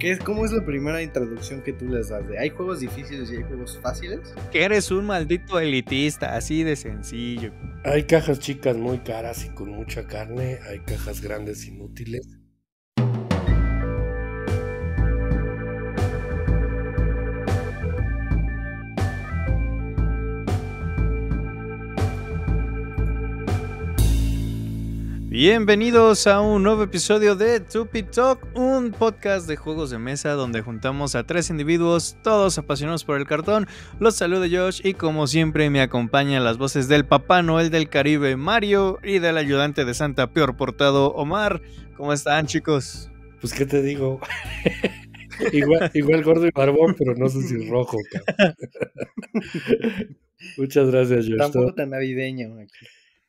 es, ¿Cómo es la primera introducción que tú les das? ¿Hay juegos difíciles y hay juegos fáciles? Que eres un maldito elitista, así de sencillo. Hay cajas chicas muy caras y con mucha carne, hay cajas grandes inútiles. Bienvenidos a un nuevo episodio de Tupi Talk, un podcast de juegos de mesa donde juntamos a tres individuos, todos apasionados por el cartón. Los saluda Josh y como siempre me acompañan las voces del Papá Noel del Caribe Mario y del ayudante de Santa Peor Portado Omar. ¿Cómo están chicos? Pues qué te digo. igual, gordo y barbón, pero no sé si rojo. Muchas gracias, Josh. Tampoco tan navideño. Aquí.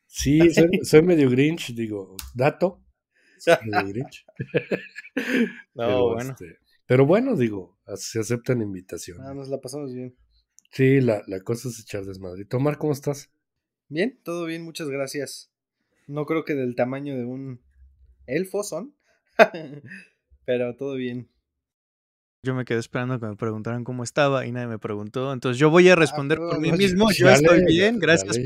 Sí, soy, medio Grinch, digo, dato. Grinch. Este, pero, bueno. digo, se aceptan ah, invitaciones. nos la pasamos bien. Sí, la, cosa es echar desmadre. Tomar, ¿cómo estás? Bien, todo bien, muchas gracias. No creo que del tamaño de un elfo son, pero todo bien. Yo me quedé esperando que me preguntaran cómo estaba y nadie me preguntó. Entonces yo voy a ah, responder por mí mismo. Yo estoy bien. Gracias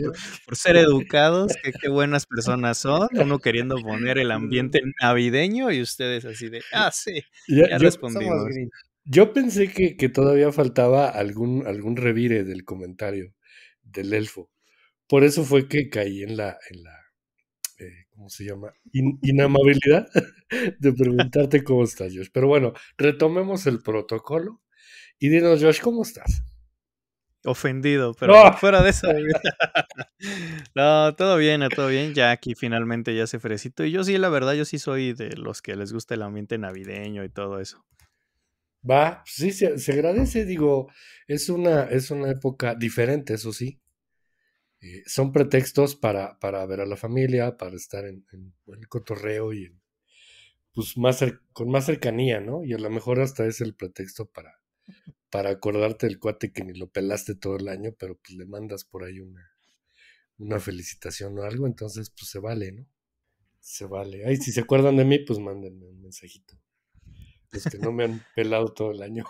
por, ser educados. Qué, buenas personas son. Uno queriendo poner el ambiente navideño y ustedes así de, ah, sí. Ya, ya respondimos. Yo pensé que, que, todavía faltaba algún, algún revire del comentario del elfo. Por eso fue que caí en la, en la ¿cómo se llama? inamabilidad de preguntarte cómo estás, Josh. Pero bueno, retomemos el protocolo y dinos, Josh, ¿cómo estás? Ofendido, pero fuera de eso. no, todo bien, eh, todo bien. Ya aquí finalmente ya se fresito. Y yo sí, la verdad, yo sí soy de los que les gusta el ambiente navideño y todo eso. Va, sí, se, se agradece, digo, es una, es una época diferente, eso sí eh, son pretextos para, para, ver a la familia, para estar en, el cotorreo y pues más con más cercanía, ¿no? Y a lo mejor hasta es el pretexto para, para acordarte del cuate que ni lo pelaste todo el año, pero pues le mandas por ahí una, una felicitación o algo, entonces pues se vale, ¿no? Se vale. Ay, si se acuerdan de mí, pues mándenme un mensajito. Los que no me han pelado todo el año.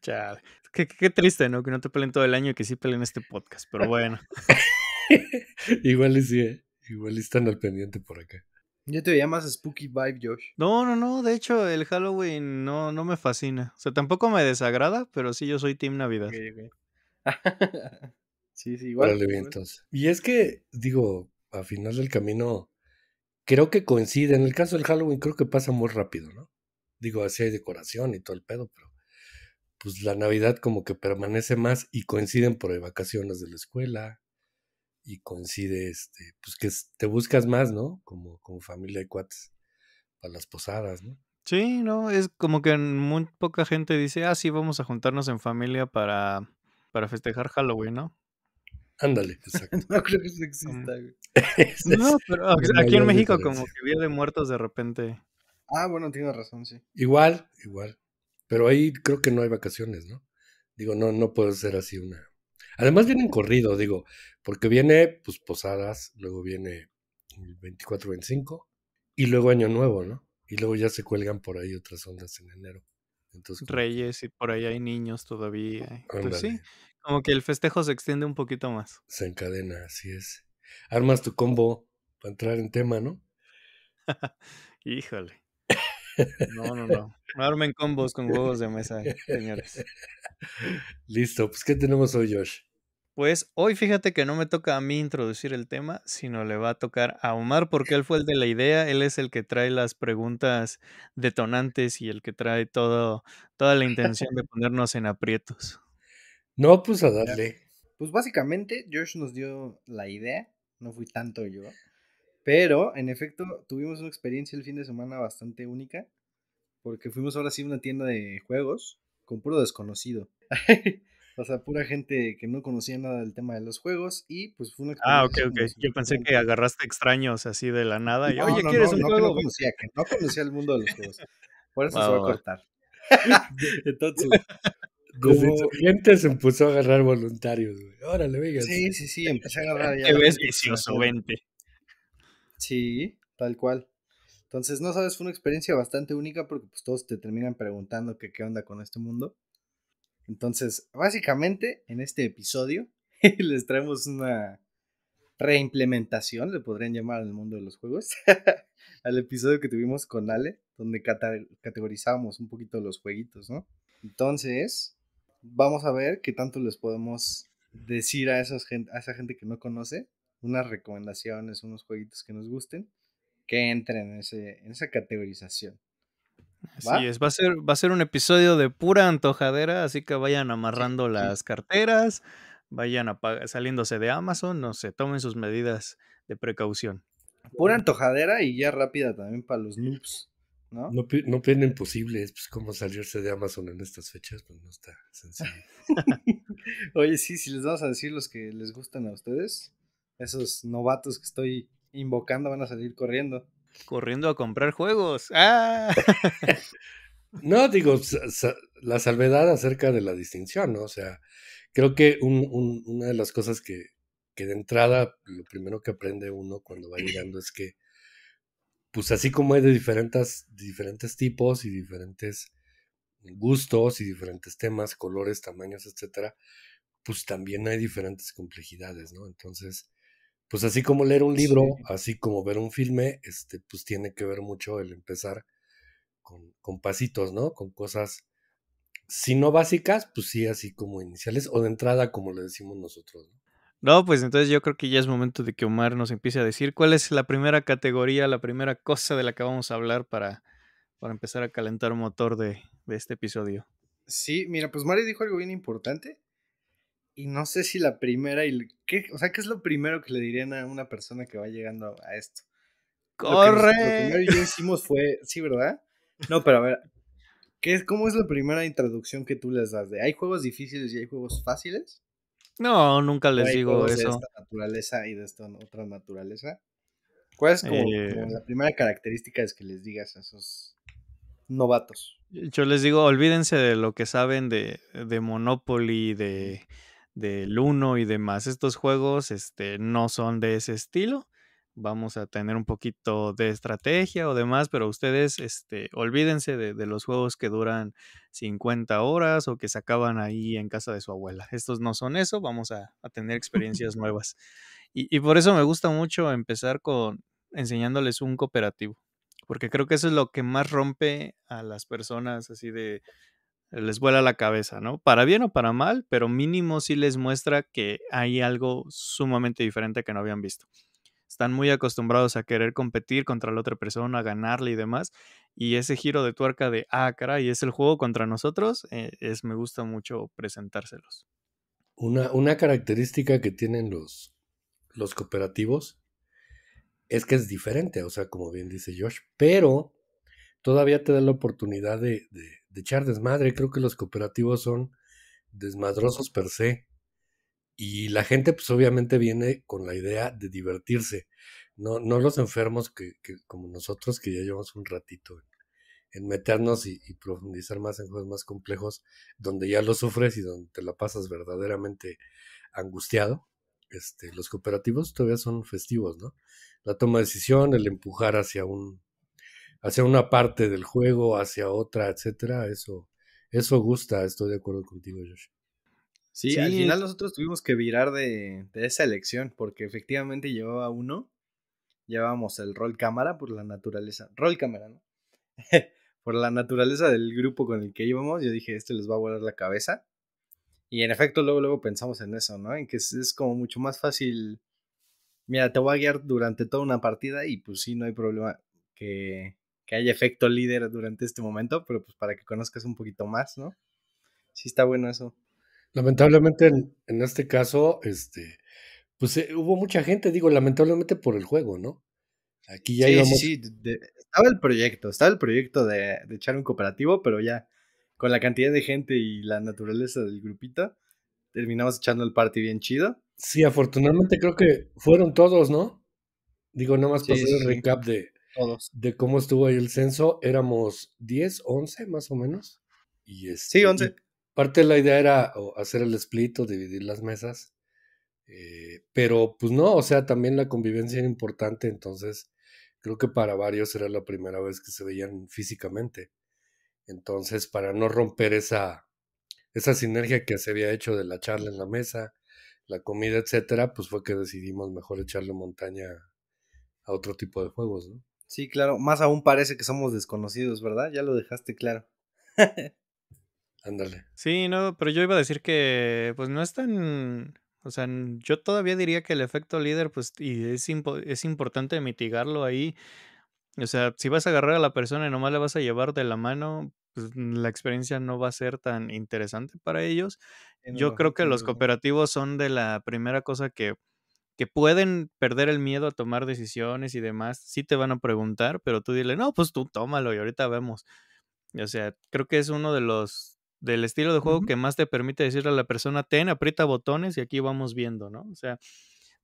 Chad. Qué, triste, ¿no? Que no te peleen todo el año y que sí peleen este podcast, pero bueno. igual y sí, ¿eh? igual están al pendiente por acá. Yo te veía más spooky vibe, Josh. No, no, no. De hecho, el Halloween no, no me fascina. O sea, tampoco me desagrada, pero sí yo soy Team Navidad. sí, sí, igual. Y es que, digo, a final del camino, creo que coincide. En el caso del Halloween, creo que pasa muy rápido, ¿no? Digo, así hay decoración y todo el pedo, pero pues la Navidad como que permanece más y coinciden por vacaciones de la escuela y coincide, este, pues que te buscas más, ¿no? Como, como familia de cuates para las posadas, ¿no? Sí, no, es como que muy poca gente dice, ah, sí, vamos a juntarnos en familia para, festejar Halloween, ¿no? Ándale, exacto. no creo que eso mm. exista, güey. no, pero aquí en México como que viene de Muertos de repente. Ah, bueno, tienes razón, sí. Igual, igual. Pero ahí creo que no hay vacaciones, ¿no? Digo, no, no puede ser así una. Además vienen corrido, digo, porque viene pues Posadas, luego viene el 24, 25 y luego Año Nuevo, ¿no? Y luego ya se cuelgan por ahí otras ondas en enero. Entonces, Reyes y por ahí hay niños todavía. Pues sí, como que el festejo se extiende un poquito más. Se encadena, así es. Armas tu combo para entrar en tema, ¿no? Híjole. No, no, no. No armen combos con juegos de mesa, señores. Listo, pues ¿qué tenemos hoy, Josh? Pues hoy fíjate que no me toca a mí introducir el tema, sino le va a tocar a Omar porque él fue el de la idea, él es el que trae las preguntas detonantes y el que trae todo, toda la intención de ponernos en aprietos. No, pues a darle. Pues básicamente Josh nos dio la idea, no fui tanto yo. Pero, en efecto, tuvimos una experiencia el fin de semana bastante única, porque fuimos ahora sí a una tienda de juegos con puro desconocido. o sea, pura gente que no conocía nada del tema de los juegos y pues fue una experiencia. Ah, ok, ok. Yo pensé que agarraste extraños así de la nada. Oye, no, ¿quieres no, un no, juego? Que no, conocía, que no conocía el mundo de los juegos. Por eso se va a cortar. Entonces, como... se puso a agarrar voluntarios, güey. Órale, venga. Sí, sí, sí, empecé a agarrar ya. Te ves vicioso, vente. Sí, tal cual. Entonces, no sabes, fue una experiencia bastante única porque pues, todos te terminan preguntando que qué onda con este mundo. Entonces, básicamente, en este episodio les traemos una reimplementación, le podrían llamar al mundo de los juegos, al episodio que tuvimos con Ale, donde categorizamos un poquito los jueguitos, ¿no? Entonces, vamos a ver qué tanto les podemos decir a, a esa gente que no conoce unas recomendaciones, unos jueguitos que nos gusten, que entren en, esa categorización. ¿Va? es, va a, ser, va a ser un episodio de pura antojadera, así que vayan amarrando las carteras, vayan a saliéndose de Amazon, no sé, tomen sus medidas de precaución. Pura antojadera y ya rápida también para los noobs, ¿no? No, no posibles, pues, cómo salirse de Amazon en estas fechas, pues no está sencillo. Oye, sí, si les vamos a decir los que les gustan a ustedes, esos novatos que estoy invocando van a salir corriendo. Corriendo a comprar juegos. ¡Ah! no, digo, la salvedad acerca de la distinción, ¿no? O sea, creo que una de las cosas que, que de entrada lo primero que aprende uno cuando va llegando es que, pues así como hay de diferentes, diferentes tipos y diferentes gustos y diferentes temas, colores, tamaños, etcétera, pues también hay diferentes complejidades, ¿no? Entonces, pues así como leer un libro, así como ver un filme, este, pues tiene que ver mucho el empezar con, pasitos, ¿no? Con cosas, si no básicas, pues sí, así como iniciales o de entrada, como le decimos nosotros, ¿no? pues entonces yo creo que ya es momento de que Omar nos empiece a decir cuál es la primera categoría, la primera cosa de la que vamos a hablar para, para empezar a calentar motor de, este episodio. Sí, mira, pues Mari dijo algo bien importante y no sé si la primera y ¿qué? o sea, ¿qué es lo primero que le dirían a una persona que va llegando a esto? ¡Corre! Lo, primero que hicimos fue, sí, ¿verdad? No, pero a ver, ¿qué es, ¿cómo es la primera introducción que tú les das? De, ¿Hay juegos difíciles y hay juegos fáciles? No, nunca les hay digo eso. De esta naturaleza y de esta otra naturaleza. ¿Cuál es eh. como, la primera característica es que les digas a esos novatos? Yo les digo, olvídense de lo que saben de Monopoly, de del Uno y demás. Estos juegos este, no son de ese estilo. Vamos a tener un poquito de estrategia o demás, pero ustedes este, olvídense de, los juegos que duran 50 horas o que se acaban ahí en casa de su abuela. Estos no son eso, vamos a, tener experiencias nuevas. Y, y por eso me gusta mucho empezar con enseñándoles un cooperativo porque creo que eso es lo que más rompe a las personas así de les vuela la cabeza, ¿no? Para bien o para mal, pero mínimo sí les muestra que hay algo sumamente diferente que no habían visto. Están muy acostumbrados a querer competir contra la otra persona, a ganarle y demás. Y ese giro de tuerca de, acra ah, y es el juego contra nosotros, eh, es, me gusta mucho presentárselos. Una, una característica que tienen los, los cooperativos es que es diferente, o sea, como bien dice Josh, pero todavía te da la oportunidad de de echar desmadre. Creo que los cooperativos son desmadrosos per se. Y la gente, pues obviamente viene con la idea de divertirse. No, no los enfermos que, como nosotros, que ya llevamos un ratito en, meternos y, profundizar más en juegos más complejos, donde ya lo sufres y donde te la pasas verdaderamente angustiado. Este, los cooperativos todavía son festivos, ¿no? La toma de decisión, el empujar hacia un hacia una parte del juego, hacia otra, etcétera, eso, eso gusta, estoy de acuerdo contigo, Josh. Sí, al final nosotros tuvimos que virar de, esa elección, porque efectivamente llevaba uno, llevábamos el rol cámara por la naturaleza, rol cámara, ¿no? por la naturaleza del grupo con el que íbamos, yo dije, este les va a volar la cabeza. Y en efecto, luego, luego pensamos en eso, ¿no? En que es, es como mucho más fácil, mira, te voy a guiar durante toda una partida y pues sí, no hay problema que, que haya efecto líder durante este momento, pero pues para que conozcas un poquito más, ¿no? Sí está bueno eso. Lamentablemente en, este caso, este, pues eh, hubo mucha gente, digo, lamentablemente por el juego, ¿no? Aquí ya sí, Sí, sí. estaba el proyecto, estaba el proyecto de, echar un cooperativo, pero ya con la cantidad de gente y la naturaleza del grupito, terminamos echando el party bien chido. Sí, afortunadamente creo que fueron todos, ¿no? Digo, nada más para hacer el recap de, todos. de cómo estuvo ahí el censo, éramos 10, 11 más o menos. Y sí, 11. Este, parte de la idea era hacer el split o dividir las mesas. Eh, pero pues no, o sea, también la convivencia era importante, entonces creo que para varios era la primera vez que se veían físicamente. Entonces, para no romper esa, esa sinergia que se había hecho de la charla en la mesa, la comida, etcétera, pues fue que decidimos mejor echarle montaña a otro tipo de juegos, ¿no? Sí, claro, más aún parece que somos desconocidos, ¿verdad? Ya lo dejaste claro. Ándale. sí, no, pero yo iba a decir que pues no es tan... O sea, yo todavía diría que el efecto líder, pues, y es, es importante mitigarlo ahí. O sea, si vas a agarrar a la persona y nomás la vas a llevar de la mano, pues, la experiencia no va a ser tan interesante para ellos. yo creo que los cooperativos son de la primera cosa que que pueden perder el miedo a tomar decisiones y demás, sí te van a preguntar, pero tú dile, no, pues tú tómalo y ahorita vemos. O sea, creo que es uno de los del estilo de juego que más te permite decirle a la persona, ten, aprieta botones y aquí vamos viendo, ¿no? O sea,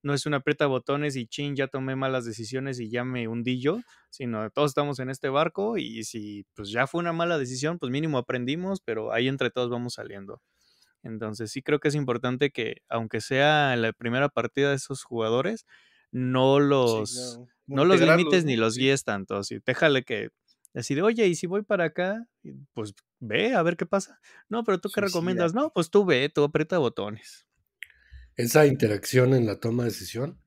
no es un aprieta botones y chin, ya tomé malas decisiones y ya me hundí yo, sino todos estamos en este barco y si pues ya fue una mala decisión, pues mínimo aprendimos, pero ahí entre todos vamos saliendo. Entonces sí creo que es importante que, aunque sea en la primera partida de esos jugadores, no los, no los limites ni los guíes tanto. sí déjale que así oye, y si voy para acá, pues ve a ver qué pasa. No, pero tú qué recomiendas? No, pues tú ve, tú aprieta botones. Esa interacción en la toma de decisión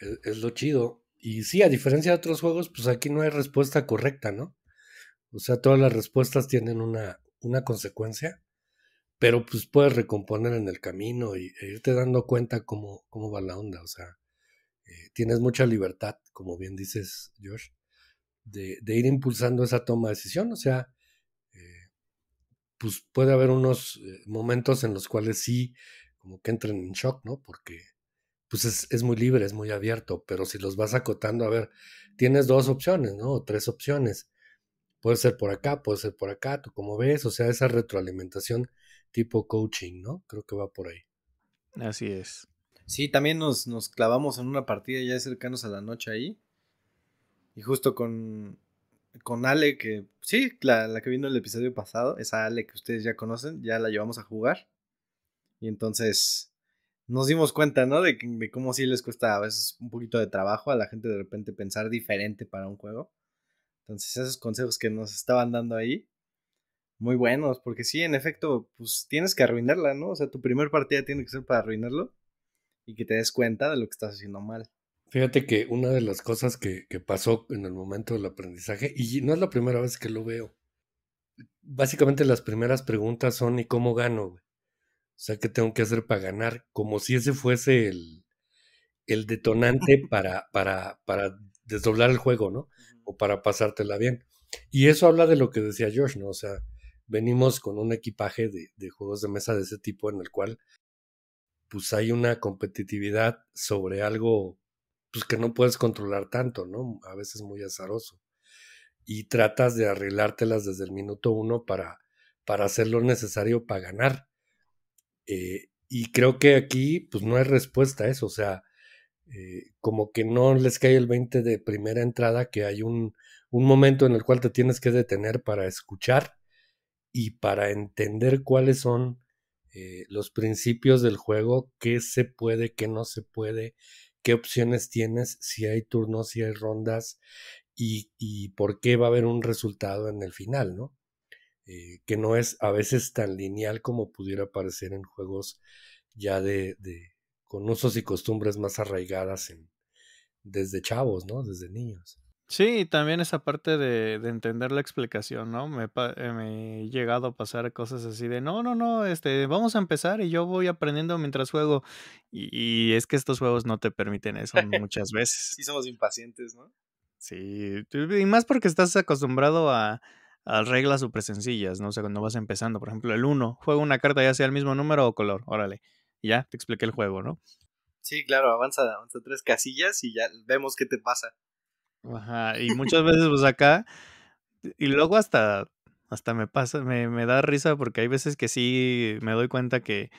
e, es, lo chido. Y sí, a diferencia de otros juegos, pues aquí no hay respuesta correcta, ¿no? O sea, todas las respuestas tienen una consecuencia pero pues puedes recomponer en el camino y, e irte dando cuenta cómo, cómo va la onda. O sea, eh, tienes mucha libertad, como bien dices, Josh, de, ir impulsando esa toma de decisión. O sea, eh, pues puede haber unos eh, momentos en los cuales sí, como que entren en shock, ¿no? Porque pues es, es, muy libre, es muy abierto, pero si los vas acotando, a ver, tienes dos opciones, ¿no? O tres opciones. Puede ser por acá, puede ser por acá, tú como ves, o sea, esa retroalimentación tipo coaching, ¿no? Creo que va por ahí. Así es. Sí, también nos, nos clavamos en una partida ya cercanos a la noche ahí. Y justo con, con Ale, que sí, la, que vino el episodio pasado, esa Ale que ustedes ya conocen, ya la llevamos a jugar. Y entonces nos dimos cuenta, ¿no? De, de, cómo sí les cuesta a veces un poquito de trabajo a la gente de repente pensar diferente para un juego. Entonces esos consejos que nos estaban dando ahí muy buenos, porque sí, en efecto, pues tienes que arruinarla, ¿no? O sea, tu primer partida tiene que ser para arruinarlo y que te des cuenta de lo que estás haciendo mal. Fíjate que una de las cosas que, pasó en el momento del aprendizaje, y no es la primera vez que lo veo, básicamente las primeras preguntas son ¿y cómo gano? O sea, ¿qué tengo que hacer para ganar? Como si ese fuese el, el detonante para, para, para desdoblar el juego, ¿no? O para pasártela bien. Y eso habla de lo que decía Josh, ¿no? O sea, venimos con un equipaje de, juegos de mesa de ese tipo en el cual pues hay una competitividad sobre algo pues que no puedes controlar tanto, ¿no? A veces muy azaroso. Y tratas de arreglártelas desde el minuto uno para, para hacer lo necesario para ganar. Eh, y creo que aquí, pues no hay respuesta a eso. O sea, eh, como que no les cae el 20 de primera entrada, que hay un, un momento en el cual te tienes que detener para escuchar y para entender cuáles son eh, los principios del juego, qué se puede, qué no se puede, qué opciones tienes, si hay turnos, si hay rondas y, y por qué va a haber un resultado en el final, ¿no? Eh, que no es a veces tan lineal como pudiera parecer en juegos ya de, de con usos y costumbres más arraigadas en, desde chavos, ¿no? Desde niños. Sí, también esa parte de, entender la explicación, ¿no? Me, eh, he llegado a pasar cosas así de, no, no, no, este, vamos a empezar y yo voy aprendiendo mientras juego. Y, es que estos juegos no te permiten eso muchas veces. sí, somos impacientes, ¿no? Sí, y más porque estás acostumbrado a, reglas súper sencillas, ¿no? O sea, cuando vas empezando, por ejemplo, el 1, juega una carta ya sea el mismo número o color, órale, ya te expliqué el juego, ¿no? Sí, claro, avanza, avanza tres casillas y ya vemos qué te pasa y muchas veces pues acá, y luego hasta, hasta me pasa, me, da risa porque hay veces que sí me doy cuenta que,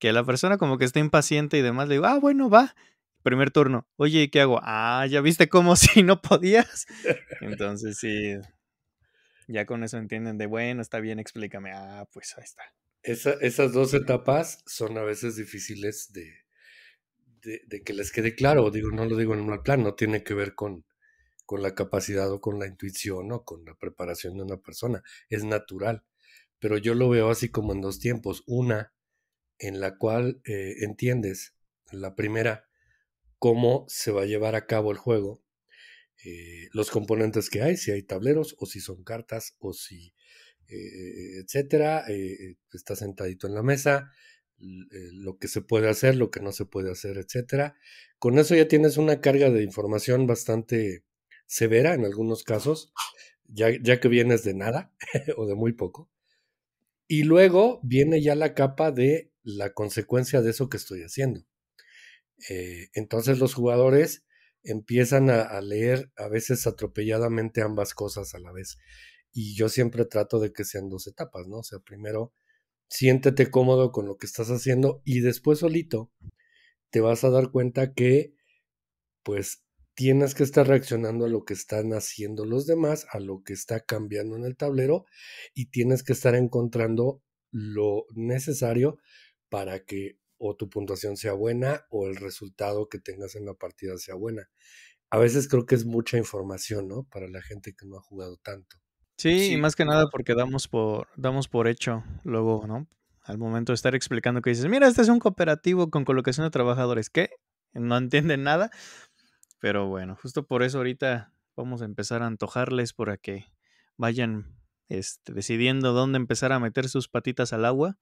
la persona como que está impaciente y demás, le digo, ah, bueno, va, primer turno, oye, ¿qué hago? Ah, ya viste cómo si no podías. Entonces sí, ya con eso entienden de, bueno, está bien, explícame, ah, pues ahí está. esas dos etapas son a veces difíciles de, de, de, que les quede claro, digo, no lo digo en un mal plan, no tiene que ver con, con la capacidad o con la intuición o con la preparación de una persona. Es natural. Pero yo lo veo así como en dos tiempos. Una en la cual eh, entiendes, la primera, cómo se va a llevar a cabo el juego, eh, los componentes que hay, si hay tableros o si son cartas o si, eh, etcétera, está sentadito en la mesa, lo que se puede hacer, lo que no se puede hacer, etcétera. Con eso ya tienes una carga de información bastante severa en algunos casos, ya, que vienes de nada o de muy poco. Y luego viene ya la capa de la consecuencia de eso que estoy haciendo. Eh, entonces los jugadores empiezan a, a, leer a veces atropelladamente ambas cosas a la vez. Y yo siempre trato de que sean dos etapas, ¿no? O sea, primero siéntete cómodo con lo que estás haciendo y después solito te vas a dar cuenta que pues tienes que estar reaccionando a lo que están haciendo los demás, a lo que está cambiando en el tablero y tienes que estar encontrando lo necesario para que o tu puntuación sea buena o el resultado que tengas en la partida sea buena. A veces creo que es mucha información, ¿no? Para la gente que no ha jugado tanto. Sí, y más que nada porque damos por, damos por hecho luego, ¿no? Al momento de estar explicando que dices, mira, este es un cooperativo con colocación de trabajadores, ¿qué? No entienden nada, pero bueno, justo por eso ahorita vamos a empezar a antojarles para que vayan este, decidiendo dónde empezar a meter sus patitas al agua.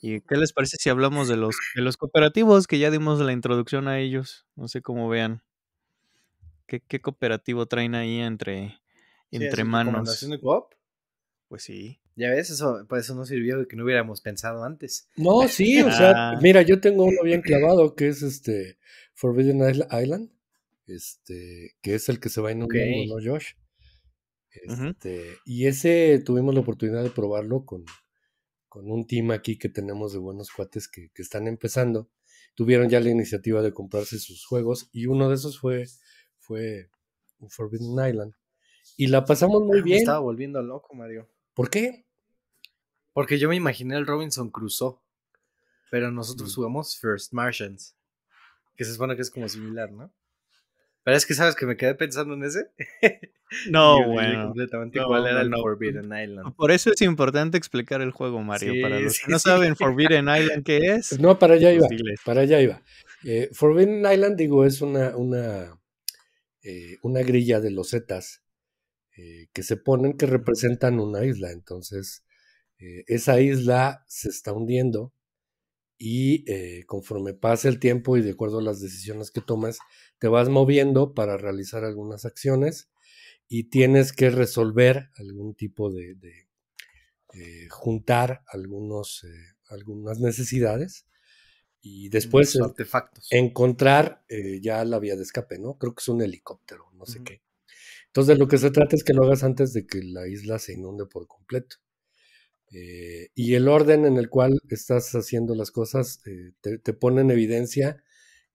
¿Y qué les parece si hablamos de los, los cooperativos que ya dimos la introducción a ellos? No sé cómo vean. ¿Qué, cooperativo traen ahí entre, entre ¿La manos? de coop? Pues sí. Ya ves, eso, pues eso no sirvió de que no hubiéramos pensado antes. No, sí, o sea, ah. mira, yo tengo uno bien clavado que es este Forbidden Island este, que es el que se va en okay. ¿no, Josh? Este, y ese tuvimos la oportunidad de probarlo con, con un team aquí que tenemos de buenos cuates que, están empezando. Tuvieron ya la iniciativa de comprarse sus juegos y uno de esos fue, fue Forbidden Island. Y la pasamos muy ah, bien. estaba volviendo loco, Mario. ¿Por qué? Porque yo me imaginé el Robinson Crusoe, pero nosotros mm. jugamos First Martians, que se supone que es como similar, ¿no? es que sabes que me quedé pensando en ese. No, bueno. Completamente no, era el Forbidden Island. Por eso es importante explicar el juego, Mario. para los que no saben Forbidden Island qué es. No, para allá pues iba. Para allá iba. Eh, Forbidden Island, digo, es una, una, eh, una grilla de losetas eh, que se ponen que representan una isla. Entonces, eh, esa isla se está hundiendo y eh, conforme pasa el tiempo y de acuerdo a las decisiones que tomas, te vas moviendo para realizar algunas acciones y tienes que resolver algún tipo de, eh, juntar algunos, eh, algunas necesidades y después encontrar ya la vía de escape, ¿no? Creo que es un helicóptero, no sé qué. Entonces, de lo que se trata es que lo hagas antes de que la isla se inunde por completo. Eh, y el orden en el cual estás haciendo las cosas eh, te, pone en evidencia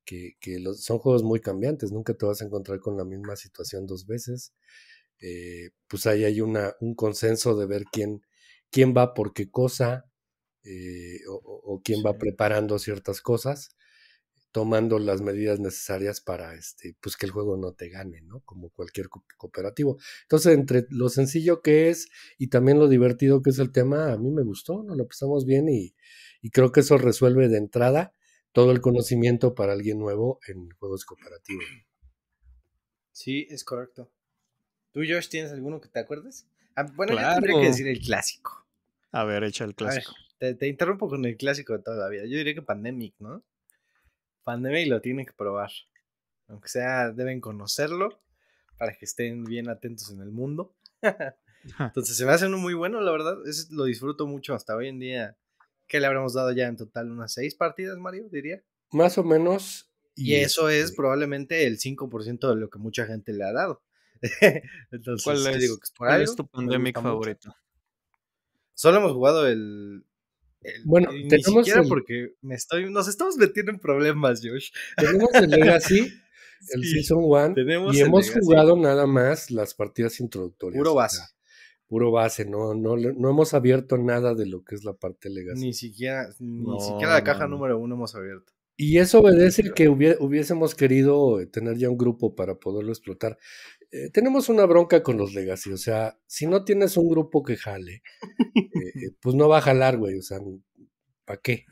que, son juegos muy cambiantes, nunca te vas a encontrar con la misma situación dos veces. Eh, pues ahí hay un consenso de ver quién, va por qué cosa o, quién va preparando ciertas cosas tomando las medidas necesarias para este, pues que el juego no te gane, ¿no? Como cualquier cooperativo. Entonces, entre lo sencillo que es y también lo divertido que es el tema, a mí me gustó, nos lo pasamos bien y, creo que eso resuelve de entrada todo el conocimiento para alguien nuevo en juegos cooperativos. Sí, es correcto. ¿Tú, Josh, tienes alguno que te acuerdes? Ah, bueno, tendría que decir el clásico. A ver, echa el clásico. te, te, interrumpo con el clásico todavía. Yo diría que Pandemic, ¿no? pandemia y lo tienen que probar. Aunque sea, deben conocerlo para que estén bien atentos en el mundo. Entonces se me hace uno muy bueno, la verdad. Es, lo disfruto mucho hasta hoy en día. ¿Qué le habremos dado ya en total unas seis partidas, Mario, diría. Más o menos. Y, eso es probablemente el 5% de lo que mucha gente le ha dado. Entonces, ¿cuál, es, tu pandemic favorito? Solo hemos jugado el, bueno, eh, tenemos siquiera porque me estoy, nos estamos metiendo en problemas, Josh. Tenemos el Legacy, el Season 1, y hemos jugado nada más las partidas introductorias. Puro base. puro base, no, no, no hemos abierto nada de lo que es la parte Legacy. Ni siquiera, ni siquiera la caja número uno hemos abierto. Y eso obedece que hubiésemos querido tener ya un grupo para poderlo explotar. Eh, tenemos una bronca con los legacy, o sea, si no tienes un grupo que jale, eh, eh, pues no va a jalar, güey, o sea, ¿para qué?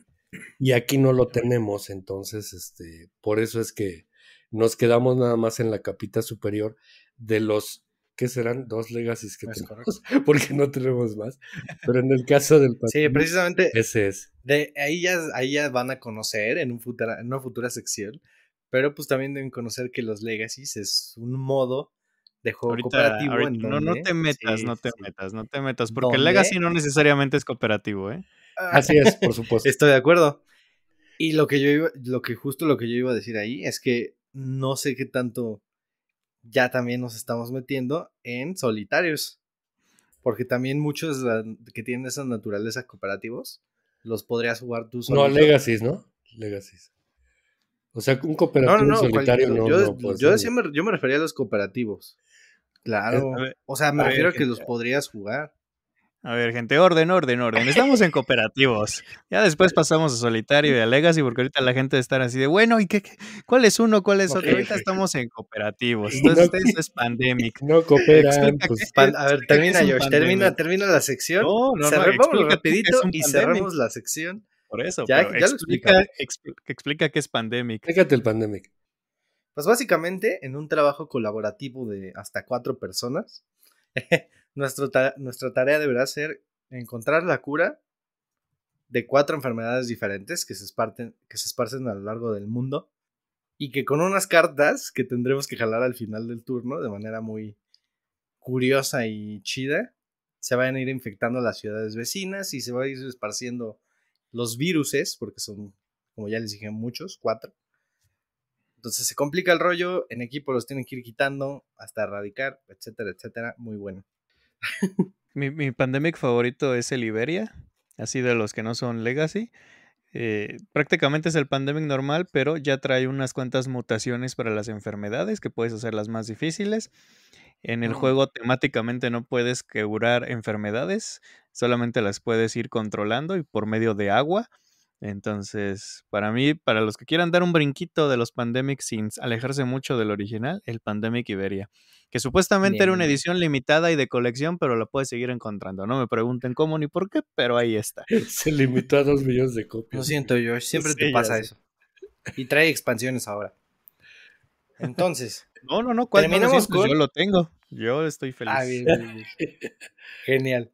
Y aquí no lo tenemos, entonces, este, por eso es que nos quedamos nada más en la capita superior de los ¿qué serán dos legacies que tenemos, porque no tenemos más. Pero en el caso del sí, precisamente ese es. De ahí ya, ahí ya van a conocer en, un futura, en una futura sección, pero pues también deben conocer que los legacies es un modo de cooperativo. no, no te metas, no te metas, no te metas, porque Legacy no necesariamente es cooperativo, ¿eh? Ah, Así es, por supuesto. Estoy de acuerdo. Y lo que yo iba, lo que justo lo que yo iba a decir ahí es que no sé qué tanto ya también nos estamos metiendo en solitarios. Porque también muchos que tienen esas naturalezas cooperativos los podrías jugar tú solo. No, Legacy, ¿no? Legacy. O sea, un cooperativo no, no, no, no. Yo, yo me refería a los cooperativos. Claro. O sea, me refiero a que los podrías jugar. A ver, gente, orden, orden, orden. Estamos en cooperativos. Ya después pasamos a solitario y a legacy, porque ahorita la gente está así de, bueno, ¿y qué, cuál es uno, cuál es otro? ahorita estamos en cooperativos. Entonces, esto es pandemic. No cooperan. Pues, a ver, termina, Josh, termina, termina la sección. No, no, cerramos no, y cerramos la sección. Por eso, ya, explica, explica, que es pandemic. Fíjate el pandemic. Pues básicamente en un trabajo colaborativo de hasta cuatro personas, nuestra tarea deberá ser encontrar la cura de cuatro enfermedades diferentes que se, esparten, que se esparcen a lo largo del mundo y que con unas cartas que tendremos que jalar al final del turno de manera muy curiosa y chida, se vayan a ir infectando las ciudades vecinas y se va a ir esparciendo los viruses, porque son, como ya les dije, muchos, cuatro, entonces se complica el rollo, en equipo los tienen que ir quitando hasta erradicar, etcétera, etcétera. Muy bueno. mi, pandemic favorito es el Iberia, así de los que no son legacy. Eh, prácticamente es el pandemic normal, pero ya trae unas cuantas mutaciones para las enfermedades que puedes hacerlas más difíciles. En el juego temáticamente no puedes curar enfermedades, solamente las puedes ir controlando y por medio de agua. Entonces, para mí, para los que quieran dar un brinquito de los Pandemic sin alejarse mucho del original, el Pandemic Iberia, que supuestamente era una edición limitada y de colección, pero la puedes seguir encontrando. No me pregunten cómo ni por qué, pero ahí está. Se limitó a dos millones de copias. Lo siento, Josh, siempre te pasa eso. Y trae expansiones ahora. Entonces. No, no, no. Terminamos Yo lo tengo. Yo estoy feliz. Ah, Genial.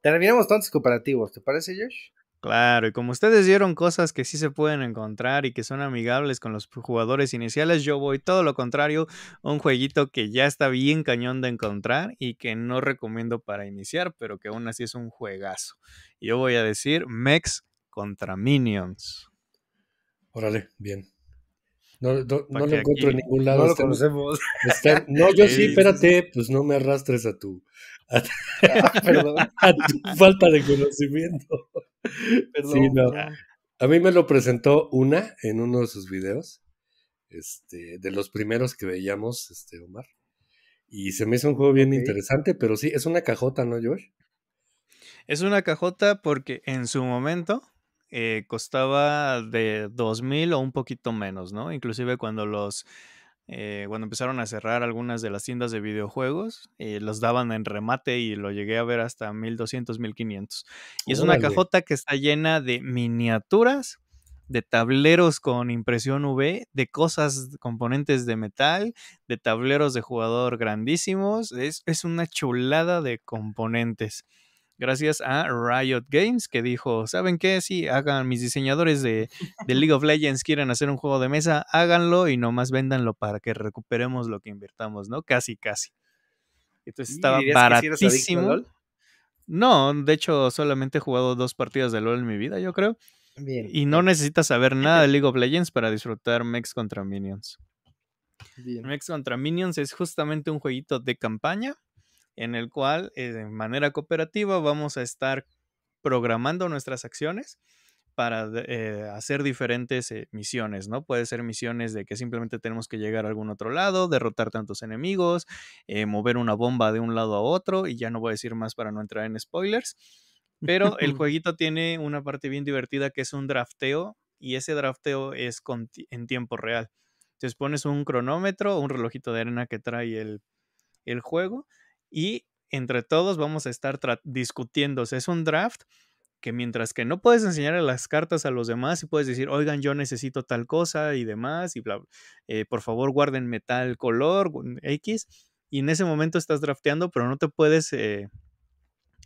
Terminamos tantos comparativos. ¿Te parece, Josh? Claro, y como ustedes dieron cosas que sí se pueden encontrar y que son amigables con los jugadores iniciales, yo voy todo lo contrario, un jueguito que ya está bien cañón de encontrar y que no recomiendo para iniciar, pero que aún así es un juegazo. Yo voy a decir Mex contra Minions. Órale, bien. No, lo encuentro en ningún lado. No lo conocemos. no, yo sí, espérate, pues no me arrastres a tu a, tu falta de conocimiento. A mí me lo presentó una en uno de sus videos, este, de los primeros que veíamos, este, Omar. Y se me hizo un juego bien interesante, pero sí, es una cajota, ¿no, George? Es una cajota porque en su momento eh, costaba de mil o un poquito menos, ¿no? Inclusive cuando los eh, cuando empezaron a cerrar algunas de las tiendas de videojuegos, eh, los daban en remate y lo llegué a ver hasta 1200, 1500. Y es una cajota que está llena de miniaturas, de tableros con impresión UV, de cosas, componentes de metal, de tableros de jugador grandísimos. es una chulada de componentes gracias a Riot Games, que dijo, ¿saben qué? Si hagan mis diseñadores de, League of Legends, quieren hacer un juego de mesa, háganlo y nomás véndanlo para que recuperemos lo que invirtamos ¿no? Casi, casi. Entonces estaba baratísimo. no, de hecho, solamente he jugado dos partidas de LOL en mi vida, yo creo. Y no necesitas saber nada de League of Legends para disfrutar Mex contra Minions. Mex contra Minions es justamente un jueguito de campaña en el cual eh, de manera cooperativa vamos a estar programando nuestras acciones para eh, hacer diferentes eh, misiones, ¿no? Puede ser misiones de que simplemente tenemos que llegar a algún otro lado, derrotar tantos enemigos, mover una bomba de un lado a otro, y ya no voy a decir más para no entrar en spoilers, pero el jueguito tiene una parte bien divertida que es un drafteo, y ese drafteo es en tiempo real. Entonces pones un cronómetro, un relojito de arena que trae el, el juego, y entre todos vamos a estar discutiendo. es un draft que mientras que no puedes enseñar las cartas a los demás y puedes decir, oigan, yo necesito tal cosa y demás, y bla, eh, por favor guárdenme tal color X, y en ese momento estás drafteando, pero no te puedes eh,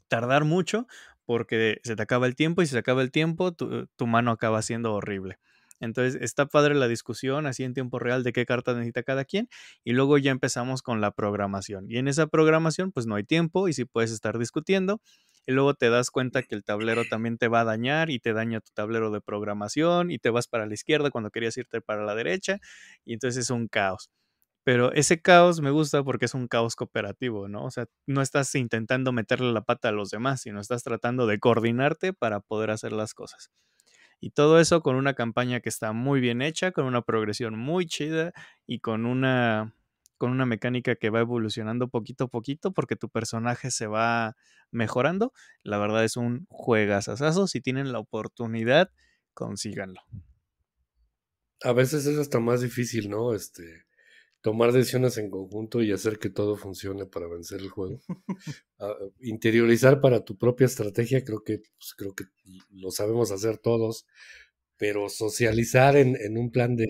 tardar mucho porque se te acaba el tiempo y si se acaba el tiempo, tu mano acaba siendo horrible. Entonces está padre la discusión así en tiempo real de qué carta necesita cada quien y luego ya empezamos con la programación. Y en esa programación pues no hay tiempo y si puedes estar discutiendo y luego te das cuenta que el tablero también te va a dañar y te daña tu tablero de programación y te vas para la izquierda cuando querías irte para la derecha y entonces es un caos pero ese caos me gusta porque es un caos cooperativo, ¿no? O sea, no estás intentando meterle la pata a los demás, sino estás tratando de coordinarte para poder hacer las cosas. Y todo eso con una campaña que está muy bien hecha, con una progresión muy chida y con una, con una mecánica que va evolucionando poquito a poquito porque tu personaje se va mejorando. La verdad es un juegazazazo. Si tienen la oportunidad, consíganlo. A veces es hasta más difícil, ¿no? Este, tomar decisiones en conjunto y hacer que todo funcione para vencer el juego. Ah, interiorizar para tu propia estrategia, creo que, pues, creo que lo sabemos hacer todos, pero socializar en, un plan de,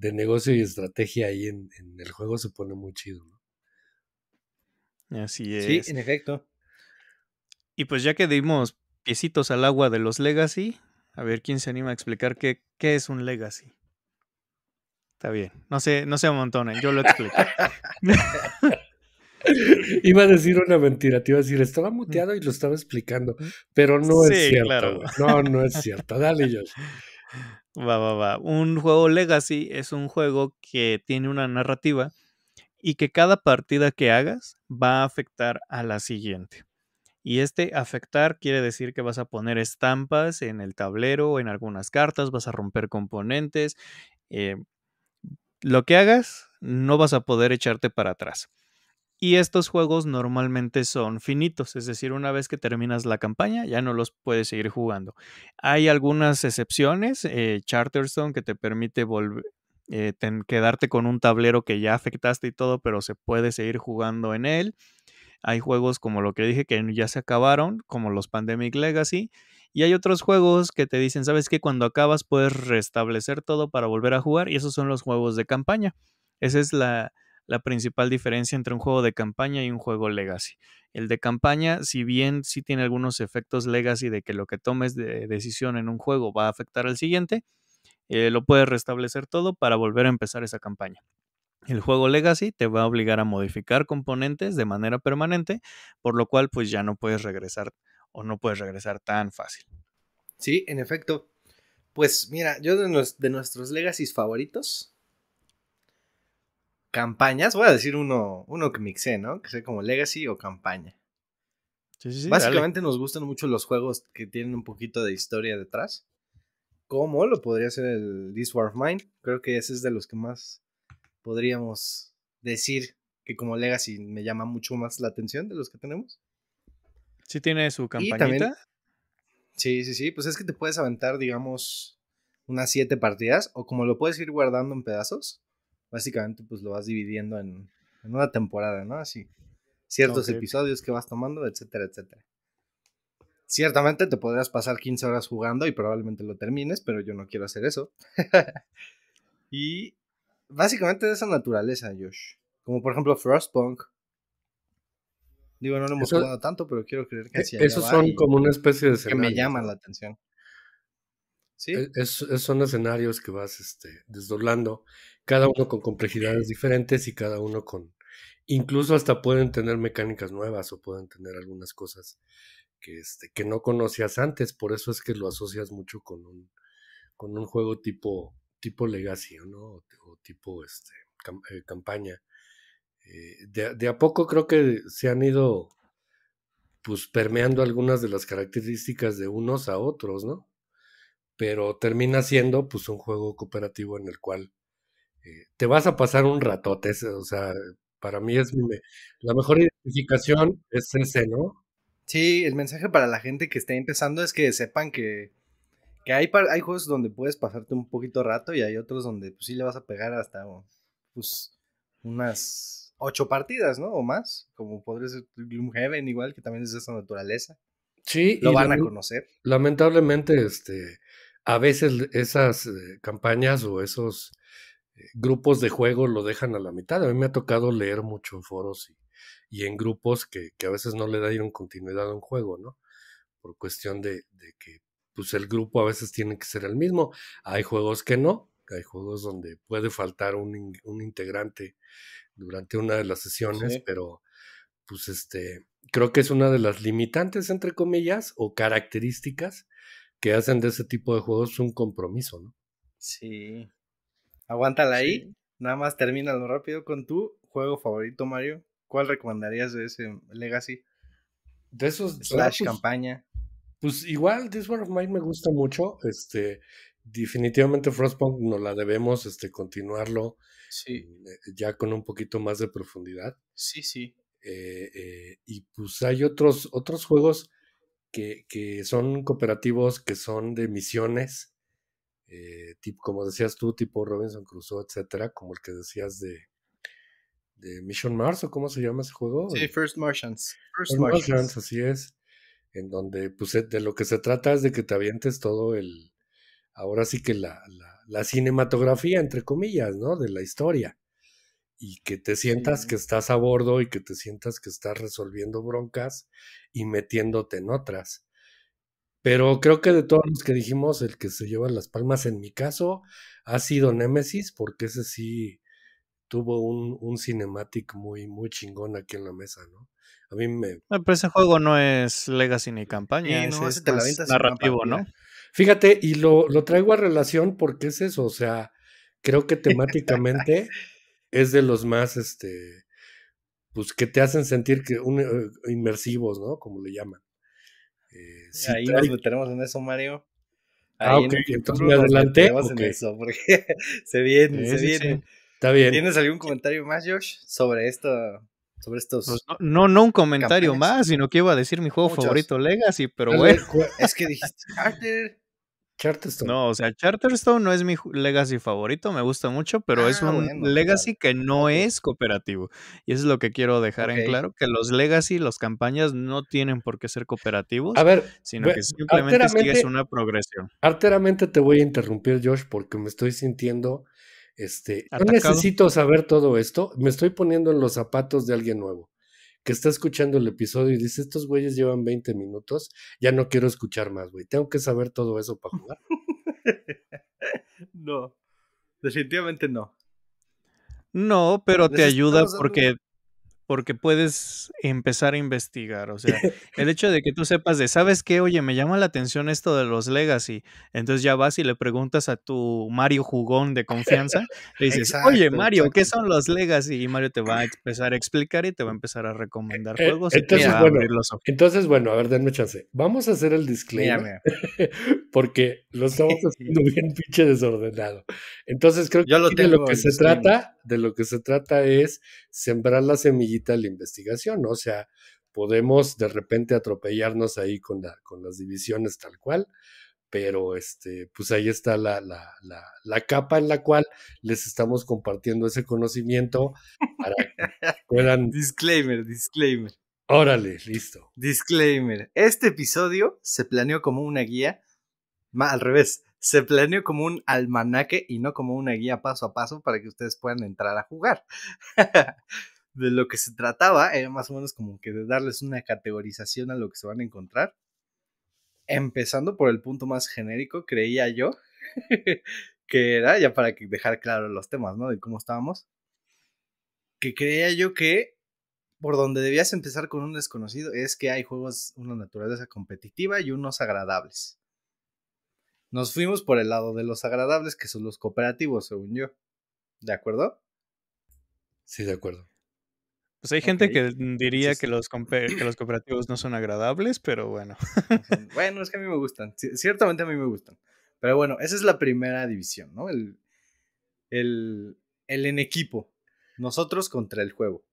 negocio y estrategia ahí en, en, el juego se pone muy chido. Así es. Sí, en efecto. Y pues ya que dimos piecitos al agua de los legacy, a ver quién se anima a explicar qué, qué es un legacy. Está bien. No se, no amontonen, ¿eh? yo lo explico. Iba a decir una mentira, te iba a decir, estaba muteado y lo estaba explicando, pero no es cierto. No, no es cierto. Dale, Josh. Va, va, va. Un juego Legacy es un juego que tiene una narrativa y que cada partida que hagas va a afectar a la siguiente. Y este afectar quiere decir que vas a poner estampas en el tablero, en algunas cartas, vas a romper componentes, eh, lo que hagas, no vas a poder echarte para atrás. Y estos juegos normalmente son finitos, es decir, una vez que terminas la campaña ya no los puedes seguir jugando. Hay algunas excepciones, eh, Charterstone que te permite eh, quedarte con un tablero que ya afectaste y todo, pero se puede seguir jugando en él. Hay juegos como lo que dije que ya se acabaron, como los Pandemic Legacy, y hay otros juegos que te dicen, sabes que cuando acabas puedes restablecer todo para volver a jugar y esos son los juegos de campaña. Esa es la, principal diferencia entre un juego de campaña y un juego legacy. El de campaña, si bien sí tiene algunos efectos legacy de que lo que tomes de decisión en un juego va a afectar al siguiente, eh, lo puedes restablecer todo para volver a empezar esa campaña. El juego legacy te va a obligar a modificar componentes de manera permanente, por lo cual pues ya no puedes regresar o no puedes regresar tan fácil. Sí, en efecto. Pues mira, yo de, nuestros legacies favoritos, campañas, voy a decir uno, uno que mixé, ¿no? Que sea como legacy o campaña. Sí, sí, sí, Básicamente nos gustan mucho los juegos que tienen un poquito de historia detrás. Como lo podría ser el This War of Mine. Creo que ese es de los que más podríamos decir que como Legacy me llama mucho más la atención de los que tenemos. Sí tiene su campanita. sí, sí, sí. Pues es que te puedes aventar, digamos, unas siete partidas. O como lo puedes ir guardando en pedazos, básicamente pues lo vas dividiendo en, una temporada, ¿no? Así. Ciertos episodios que vas tomando, etcétera, etcétera. Ciertamente te podrías pasar 15 horas jugando y probablemente lo termines, pero yo no quiero hacer eso. y básicamente de esa naturaleza, Josh. Como por ejemplo Frostpunk, Digo, no lo hemos tanto, pero quiero creer que e sí. Esos son como una especie de Que me llaman la atención. ¿Sí? E, son escenarios que vas este, desdoblando, cada uno con complejidades diferentes y cada uno con... Incluso hasta pueden tener mecánicas nuevas o pueden tener algunas cosas que, este, que no conocías antes, por eso es que lo asocias mucho con un, con un juego tipo, tipo Legacy ¿no? o, tipo este, eh, campaña. Eh, de, a poco creo que se han ido pues permeando algunas de las características de unos a otros, ¿no? Pero termina siendo pues un juego cooperativo en el cual eh, te vas a pasar un ratote, o sea, para mí es la mejor identificación es ese, ¿no? Sí, el mensaje para la gente que esté empezando es que sepan que, hay, hay juegos donde puedes pasarte un poquito rato y hay otros donde pues, sí le vas a pegar hasta pues, unas ocho partidas, ¿no? O más, como podría ser Gloomhaven igual, que también es de esa naturaleza. Sí. Lo van a conocer. Lamentablemente, este, a veces esas eh, campañas o esos eh, grupos de juego lo dejan a la mitad. A mí me ha tocado leer mucho en foros y, y en grupos que, a veces no le dieron continuidad a un juego, ¿no? Por cuestión de, de que pues el grupo a veces tiene que ser el mismo. Hay juegos que no, hay juegos donde puede faltar un, integrante durante una de las sesiones, pero pues este, creo que es una de las limitantes, entre comillas, o características que hacen de ese tipo de juegos un compromiso, ¿no? Sí. Aguántala ahí. Nada más lo rápido con tu juego favorito, Mario. ¿Cuál recomendarías de ese Legacy? De esos. Slash pues campaña. Pues igual, This War of Mine me gusta mucho. Este definitivamente Frostpunk nos la debemos este, continuarlo eh, ya con un poquito más de profundidad. Sí, sí. Eh, eh, y pues hay otros, otros juegos que, son cooperativos, que son de misiones, tipo, como decías tú, tipo Robinson Crusoe, etcétera, como el que decías de, de Mission Mars, o cómo se llama ese juego. Sí, First Martians. First, Martians, Martians, así es. En donde, pues, de lo que se trata es de que te avientes todo el, ahora sí que la, cinematografía, entre comillas, ¿no? De la historia. Y que te sientas que estás a bordo y que te sientas que estás resolviendo broncas y metiéndote en otras. Pero creo que de todos los que dijimos, el que se lleva las palmas en mi caso ha sido Némesis porque ese sí tuvo un, un cinematic muy, muy chingón aquí en la mesa, ¿no? A mí me. Ah, pero ese juego no es Legacy ni campaña, es narrativo, ¿no? Fíjate, y lo, lo traigo a relación porque es eso, o sea, creo que temáticamente es de los más, este, pues que te hacen sentir que eh, inmersivos, ¿no? Como le llaman. Eh, ahí nos meteremos en eso, Mario. ah, ok, entonces me adelanté. en eso porque se viene, se viene. Está bien. ¿Tienes algún comentario más, Josh, sobre esto? Sobre pues estos. no, no, un comentario más, sino que iba a decir mi juego favorito, Legacy, pero bueno. Es que dijiste Carter. Charterstone. No, o sea, Charterstone no es mi legacy favorito, me gusta mucho, pero es ah, un legacy que no es cooperativo. Y eso es lo que quiero dejar en claro, que los legacy, las campañas no tienen por qué ser cooperativos, sino que simplemente es una progresión. Arteramente te voy a interrumpir, Josh, porque me estoy sintiendo, este, no necesito saber todo esto, me estoy poniendo en los zapatos de alguien nuevo que está escuchando el episodio y dice, estos güeyes llevan 20 minutos, ya no quiero escuchar más, güey. Tengo que saber todo eso para jugar. no, definitivamente no. No, pero te ayuda porque porque puedes empezar a investigar. O sea, el hecho de que tú sepas de, ¿sabes qué? Oye, me llama la atención esto de los Legacy. Entonces ya vas y le preguntas a tu Mario jugón de confianza. Le dices, oye, Mario, ¿qué son los Legacy? Y Mario te va a empezar a explicar y te va a empezar a recomendar juegos. Entonces, bueno, a ver, denme chance. Vamos a hacer el disclaimer. porque lo estamos haciendo bien pinche desordenado. Entonces, creo que de lo que se trata, de lo que se trata es sembrar la semilla la investigación, O sea, podemos de repente atropellarnos ahí con, la, con las divisiones tal cual, pero este, pues ahí está la, la, la, capa en la cual les estamos compartiendo ese conocimiento para que puedan... disclaimer, disclaimer. Órale, listo. Disclaimer. Este episodio se planeó como una guía, al revés, se planeó como un almanaque y no como una guía paso a paso para que ustedes puedan entrar a jugar. de lo que se trataba, era más o menos como que de darles una categorización a lo que se van a encontrar. Empezando por el punto más genérico, creía yo, que era, ya para dejar claro los temas, ¿no? De cómo estábamos, que creía yo que por donde debías empezar con un desconocido es que hay juegos, una naturaleza competitiva y unos agradables. Nos fuimos por el lado de los agradables, que son los cooperativos, según yo. ¿De acuerdo? Sí, de acuerdo. Pues hay gente que diría que los, cooperativos no son agradables, pero bueno. bueno, es que a mí me gustan. Ciertamente a mí me gustan. Pero bueno, esa es la primera división, ¿no? El, en equipo. Nosotros contra el juego.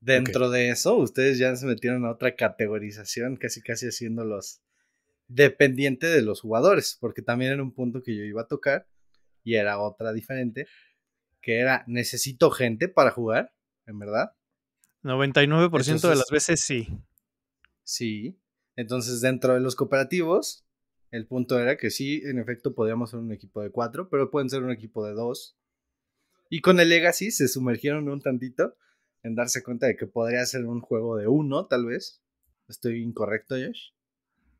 Dentro de eso, ustedes ya se metieron a otra categorización, casi casi haciéndolos dependiente de los jugadores, porque también era un punto que yo iba a tocar y era otra diferente, que era necesito gente para jugar, en verdad, 99% de las veces sí. Sí. Entonces, dentro de los cooperativos, el punto era que sí, en efecto, podíamos ser un equipo de cuatro, pero pueden ser un equipo de dos. Y con el Legacy se sumergieron un tantito en darse cuenta de que podría ser un juego de uno, tal vez. ¿Estoy incorrecto, Josh?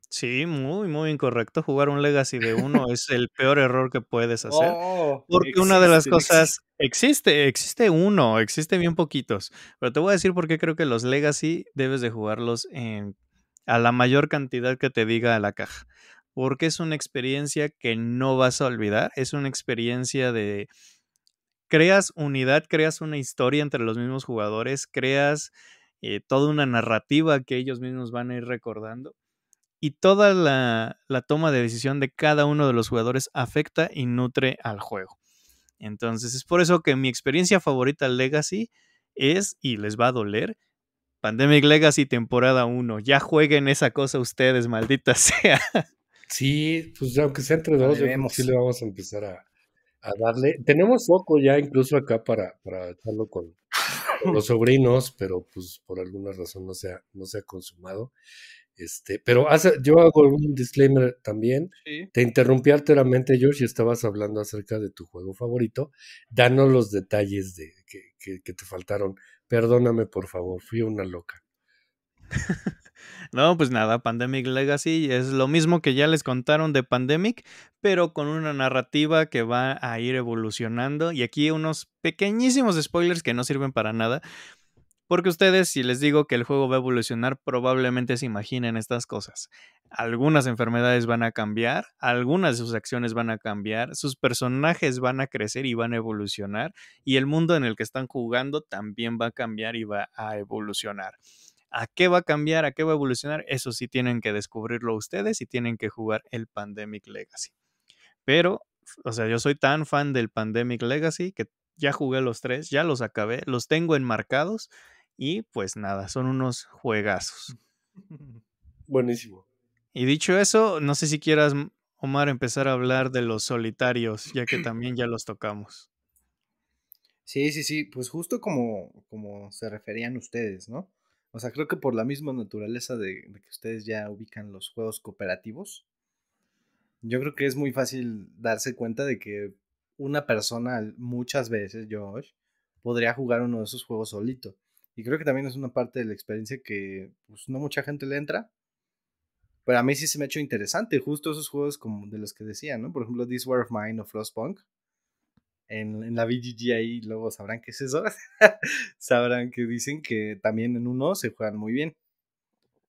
Sí, muy, muy incorrecto. Jugar un Legacy de uno es el peor error que puedes hacer. Oh, porque una de las cosas. Existe, existe uno, existe bien poquitos. Pero te voy a decir por qué creo que los Legacy debes de jugarlos a la mayor cantidad que te diga la caja. Porque es una experiencia que no vas a olvidar. Es una experiencia de. Creas unidad, creas una historia entre los mismos jugadores, creas eh, toda una narrativa que ellos mismos van a ir recordando y toda la, toma de decisión de cada uno de los jugadores afecta y nutre al juego. Entonces es por eso que mi experiencia favorita Legacy es, y les va a doler, Pandemic Legacy temporada 1. Ya jueguen esa cosa ustedes, maldita sea. Sí, pues aunque sea entre dos, sí le vamos a empezar a, darle. Tenemos foco ya incluso acá para, para echarlo con, los sobrinos, pero pues por alguna razón no no se ha consumado. Este, pero yo hago un disclaimer también. Te interrumpí alteramente, George, y estabas hablando acerca de tu juego favorito. Danos los detalles de, que te faltaron. Perdóname, por favor, fui una loca. no, pues nada, Pandemic Legacy es lo mismo que ya les contaron de Pandemic, pero con una narrativa que va a ir evolucionando. Y aquí unos pequeñísimos spoilers que no sirven para nada, porque ustedes, si les digo que el juego va a evolucionar, probablemente se imaginen estas cosas. Algunas enfermedades van a cambiar, algunas de sus acciones van a cambiar, sus personajes van a crecer y van a evolucionar, y el mundo en el que están jugando también va a cambiar y va a evolucionar. ¿A qué va a cambiar? ¿A qué va a evolucionar? Eso sí tienen que descubrirlo ustedes y tienen que jugar el Pandemic Legacy. Pero, o sea, yo soy tan fan del Pandemic Legacy que ya jugué los tres, ya los acabé, los tengo enmarcados y pues nada, son unos juegazos. Buenísimo. Y dicho eso, no sé si quieras, Omar, empezar a hablar de los solitarios, ya que también ya los tocamos. Sí, sí, sí, pues justo como, como se referían ustedes, ¿no? O sea, creo que por la misma naturaleza de, de que ustedes ya ubican los juegos cooperativos, yo creo que es muy fácil darse cuenta de que una persona muchas veces, Josh, podría jugar uno de esos juegos solito. Y creo que también es una parte de la experiencia que pues, no mucha gente le entra. Pero a mí sí se me ha hecho interesante, justo esos juegos como de los que decía, ¿no? Por ejemplo, This War of Mine o Frostpunk. En, en la BGG ahí luego sabrán qué es eso. sabrán que dicen que también en uno se juegan muy bien.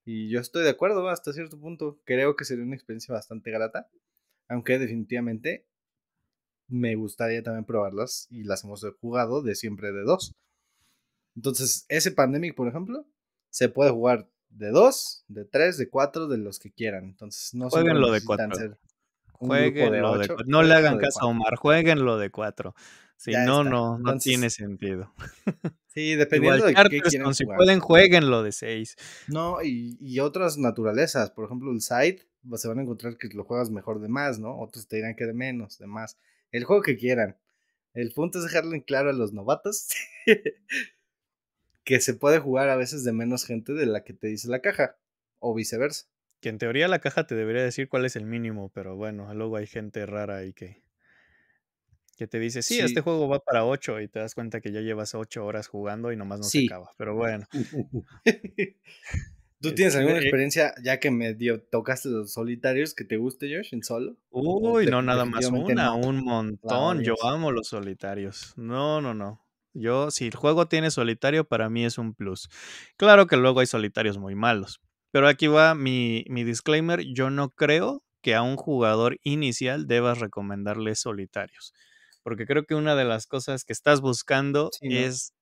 Y yo estoy de acuerdo hasta cierto punto. Creo que sería una experiencia bastante grata. Aunque definitivamente me gustaría también probarlas y las hemos jugado de siempre de dos. Entonces, ese Pandemic, por ejemplo, se puede jugar de dos, de tres, de cuatro, de los que quieran. Entonces, no Jueguen lo de cuatro. Jueguen lo de cuatro. No le hagan caso a Omar, jueguen lo de cuatro. Si no, no, no tiene sentido. Sí, dependiendo de qué quieran jugar. Si pueden, jueguen lo de seis. No, y, otras naturalezas. Por ejemplo, el side, se van a encontrar que lo juegas mejor de más, ¿no? Otros te dirán que de menos, de más. El juego que quieran. El punto es dejarle en claro a los novatos que se puede jugar a veces de menos gente de la que te dice la caja, o viceversa. Que en teoría la caja te debería decir cuál es el mínimo, pero bueno, luego hay gente rara ahí que, que te dice, sí, este juego va para 8 y te das cuenta que ya llevas 8 horas jugando y nomás no se acaba, pero bueno. ¿Tú tienes este, alguna eh, experiencia, ya que me dio, tocaste los solitarios, que te guste, Josh, en solo? Uy, no, nada más una, un montón. Yo amo los solitarios. No, no, no. Yo, si el juego tiene solitario, para mí es un plus. Claro que luego hay solitarios muy malos. Pero aquí va mi, disclaimer. Yo no creo que a un jugador inicial debas recomendarle solitarios. Porque creo que una de las cosas que estás buscando es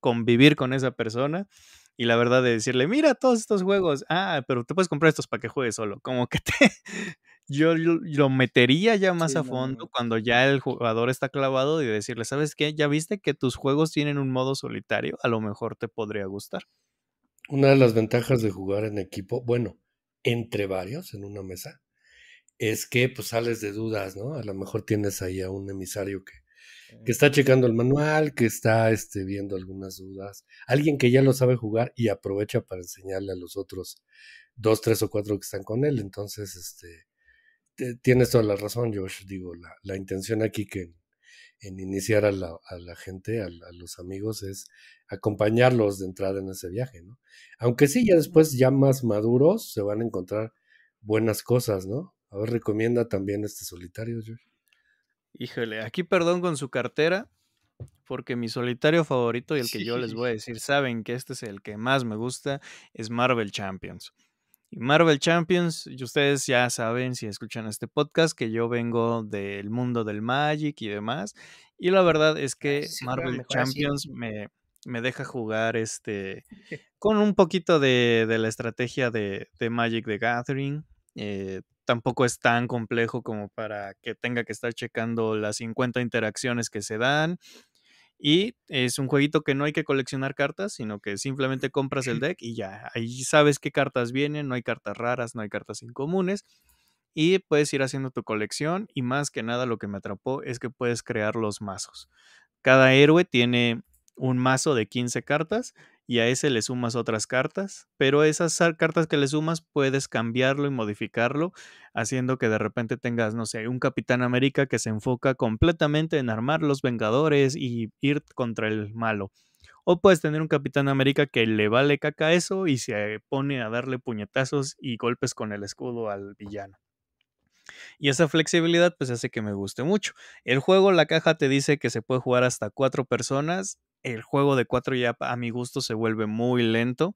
convivir con esa persona y la verdad de decirle, mira todos estos juegos, ah, pero te puedes comprar estos para que juegues solo. Como que te, yo lo metería ya más a fondo cuando ya el jugador está clavado y decirle, ¿sabes qué? Ya viste que tus juegos tienen un modo solitario, a lo mejor te podría gustar. Una de las ventajas de jugar en equipo, bueno, entre varios en una mesa, es que pues sales de dudas, ¿no? A lo mejor tienes ahí a un emisario que, que está checando el manual, que está este, viendo algunas dudas, alguien que ya lo sabe jugar y aprovecha para enseñarle a los otros dos, tres o cuatro que están con él. Entonces, este, tienes toda la razón, Josh. Digo, la, intención aquí que en iniciar a la, gente, a, los amigos, es acompañarlos de entrada en ese viaje, ¿no? Aunque sí, ya después, ya más maduros, se van a encontrar buenas cosas, ¿no? A ver, recomienda también este solitario, Josh. Híjole, aquí perdón con su cartera, porque mi solitario favorito y el que yo les voy a decir, saben que este es el que más me gusta, es Marvel Champions. Marvel Champions. Y ustedes ya saben, si escuchan este podcast, que yo vengo del mundo del Magic y demás. Y la verdad es ah, que Marvel Champions me, deja jugar este con un poquito de, la estrategia de, Magic the Gathering. Eh, tampoco es tan complejo como para que tenga que estar checando las 50 interacciones que se dan y es un jueguito que no hay que coleccionar cartas, sino que simplemente compras el deck y ya, ahí sabes qué cartas vienen, no hay cartas raras, no hay cartas incomunes. Y puedes ir haciendo tu colección y más que nada lo que me atrapó es que puedes crear los mazos. Cada héroe tiene un mazo de 15 cartas y a ese le sumas otras cartas, pero esas cartas que le sumas puedes cambiarlo y modificarlo, haciendo que de repente tengas, no sé, un Capitán América que se enfoca completamente en armar los Vengadores y ir contra el malo. O puedes tener un Capitán América que le vale caca eso y se pone a darle puñetazos y golpes con el escudo al villano. Y esa flexibilidad pues hace que me guste mucho. El juego, la caja te dice que se puede jugar hasta cuatro personas el juego de 4 ya a mi gusto se vuelve muy lento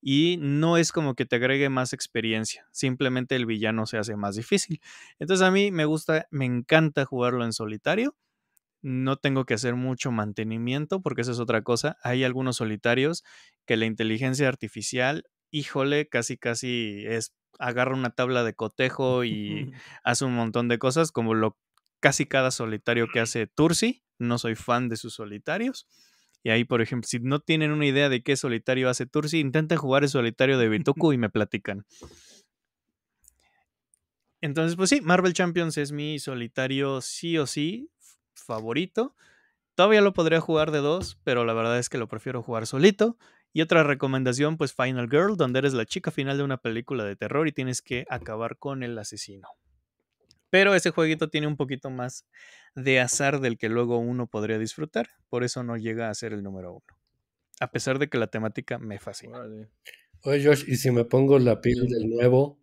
y no es como que te agregue más experiencia, simplemente el villano se hace más difícil. Entonces a mí me gusta, me encanta jugarlo en solitario. No tengo que hacer mucho mantenimiento porque esa es otra cosa. Hay algunos solitarios que la inteligencia artificial, híjole, casi casi es agarra una tabla de cotejo y hace un montón de cosas como lo casi cada solitario que hace Tursi. No soy fan de sus solitarios. Y ahí, por ejemplo, si no tienen una idea de qué solitario hace Tursi, intenten jugar el solitario de Bitoku y me platican. Entonces, pues sí, Marvel Champions es mi solitario sí o sí favorito. Todavía lo podría jugar de dos, pero la verdad es que lo prefiero jugar solito. Y otra recomendación, pues Final Girl, donde eres la chica final de una película de terror y tienes que acabar con el asesino. Pero ese jueguito tiene un poquito más de azar del que luego uno podría disfrutar. Por eso no llega a ser el número uno. A pesar de que la temática me fascina. Oye, Josh, y si me pongo la piel del nuevo,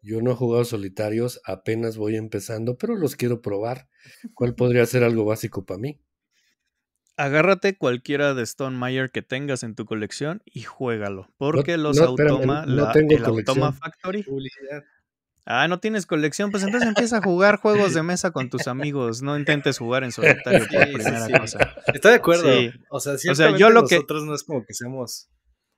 yo no he jugado solitarios, apenas voy empezando, pero los quiero probar. ¿Cuál podría ser algo básico para mí? Agárrate cualquiera de Stone Meyer que tengas en tu colección y juégalo. Porque los Automa, Factory. Ah, no tienes colección, pues entonces empieza a jugar juegos de mesa con tus amigos, no intentes jugar en solitario Estoy de acuerdo. O sea, nosotros no es como que seamos,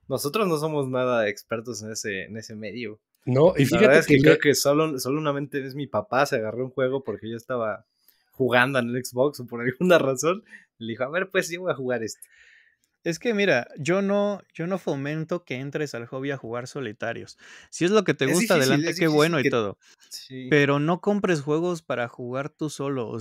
nosotros no somos nada expertos en ese, en ese medio. No, y fíjate La verdad es que, creo que solo, una mente es mi papá, se agarró un juego porque yo estaba jugando en el Xbox o por alguna razón, le dijo, a ver, pues yo voy a jugar este. Es que mira, yo no, yo no fomento que entres al hobby a jugar solitarios. Si es lo que te gusta, adelante, qué bueno y todo. Pero no compres juegos para jugar tú solo.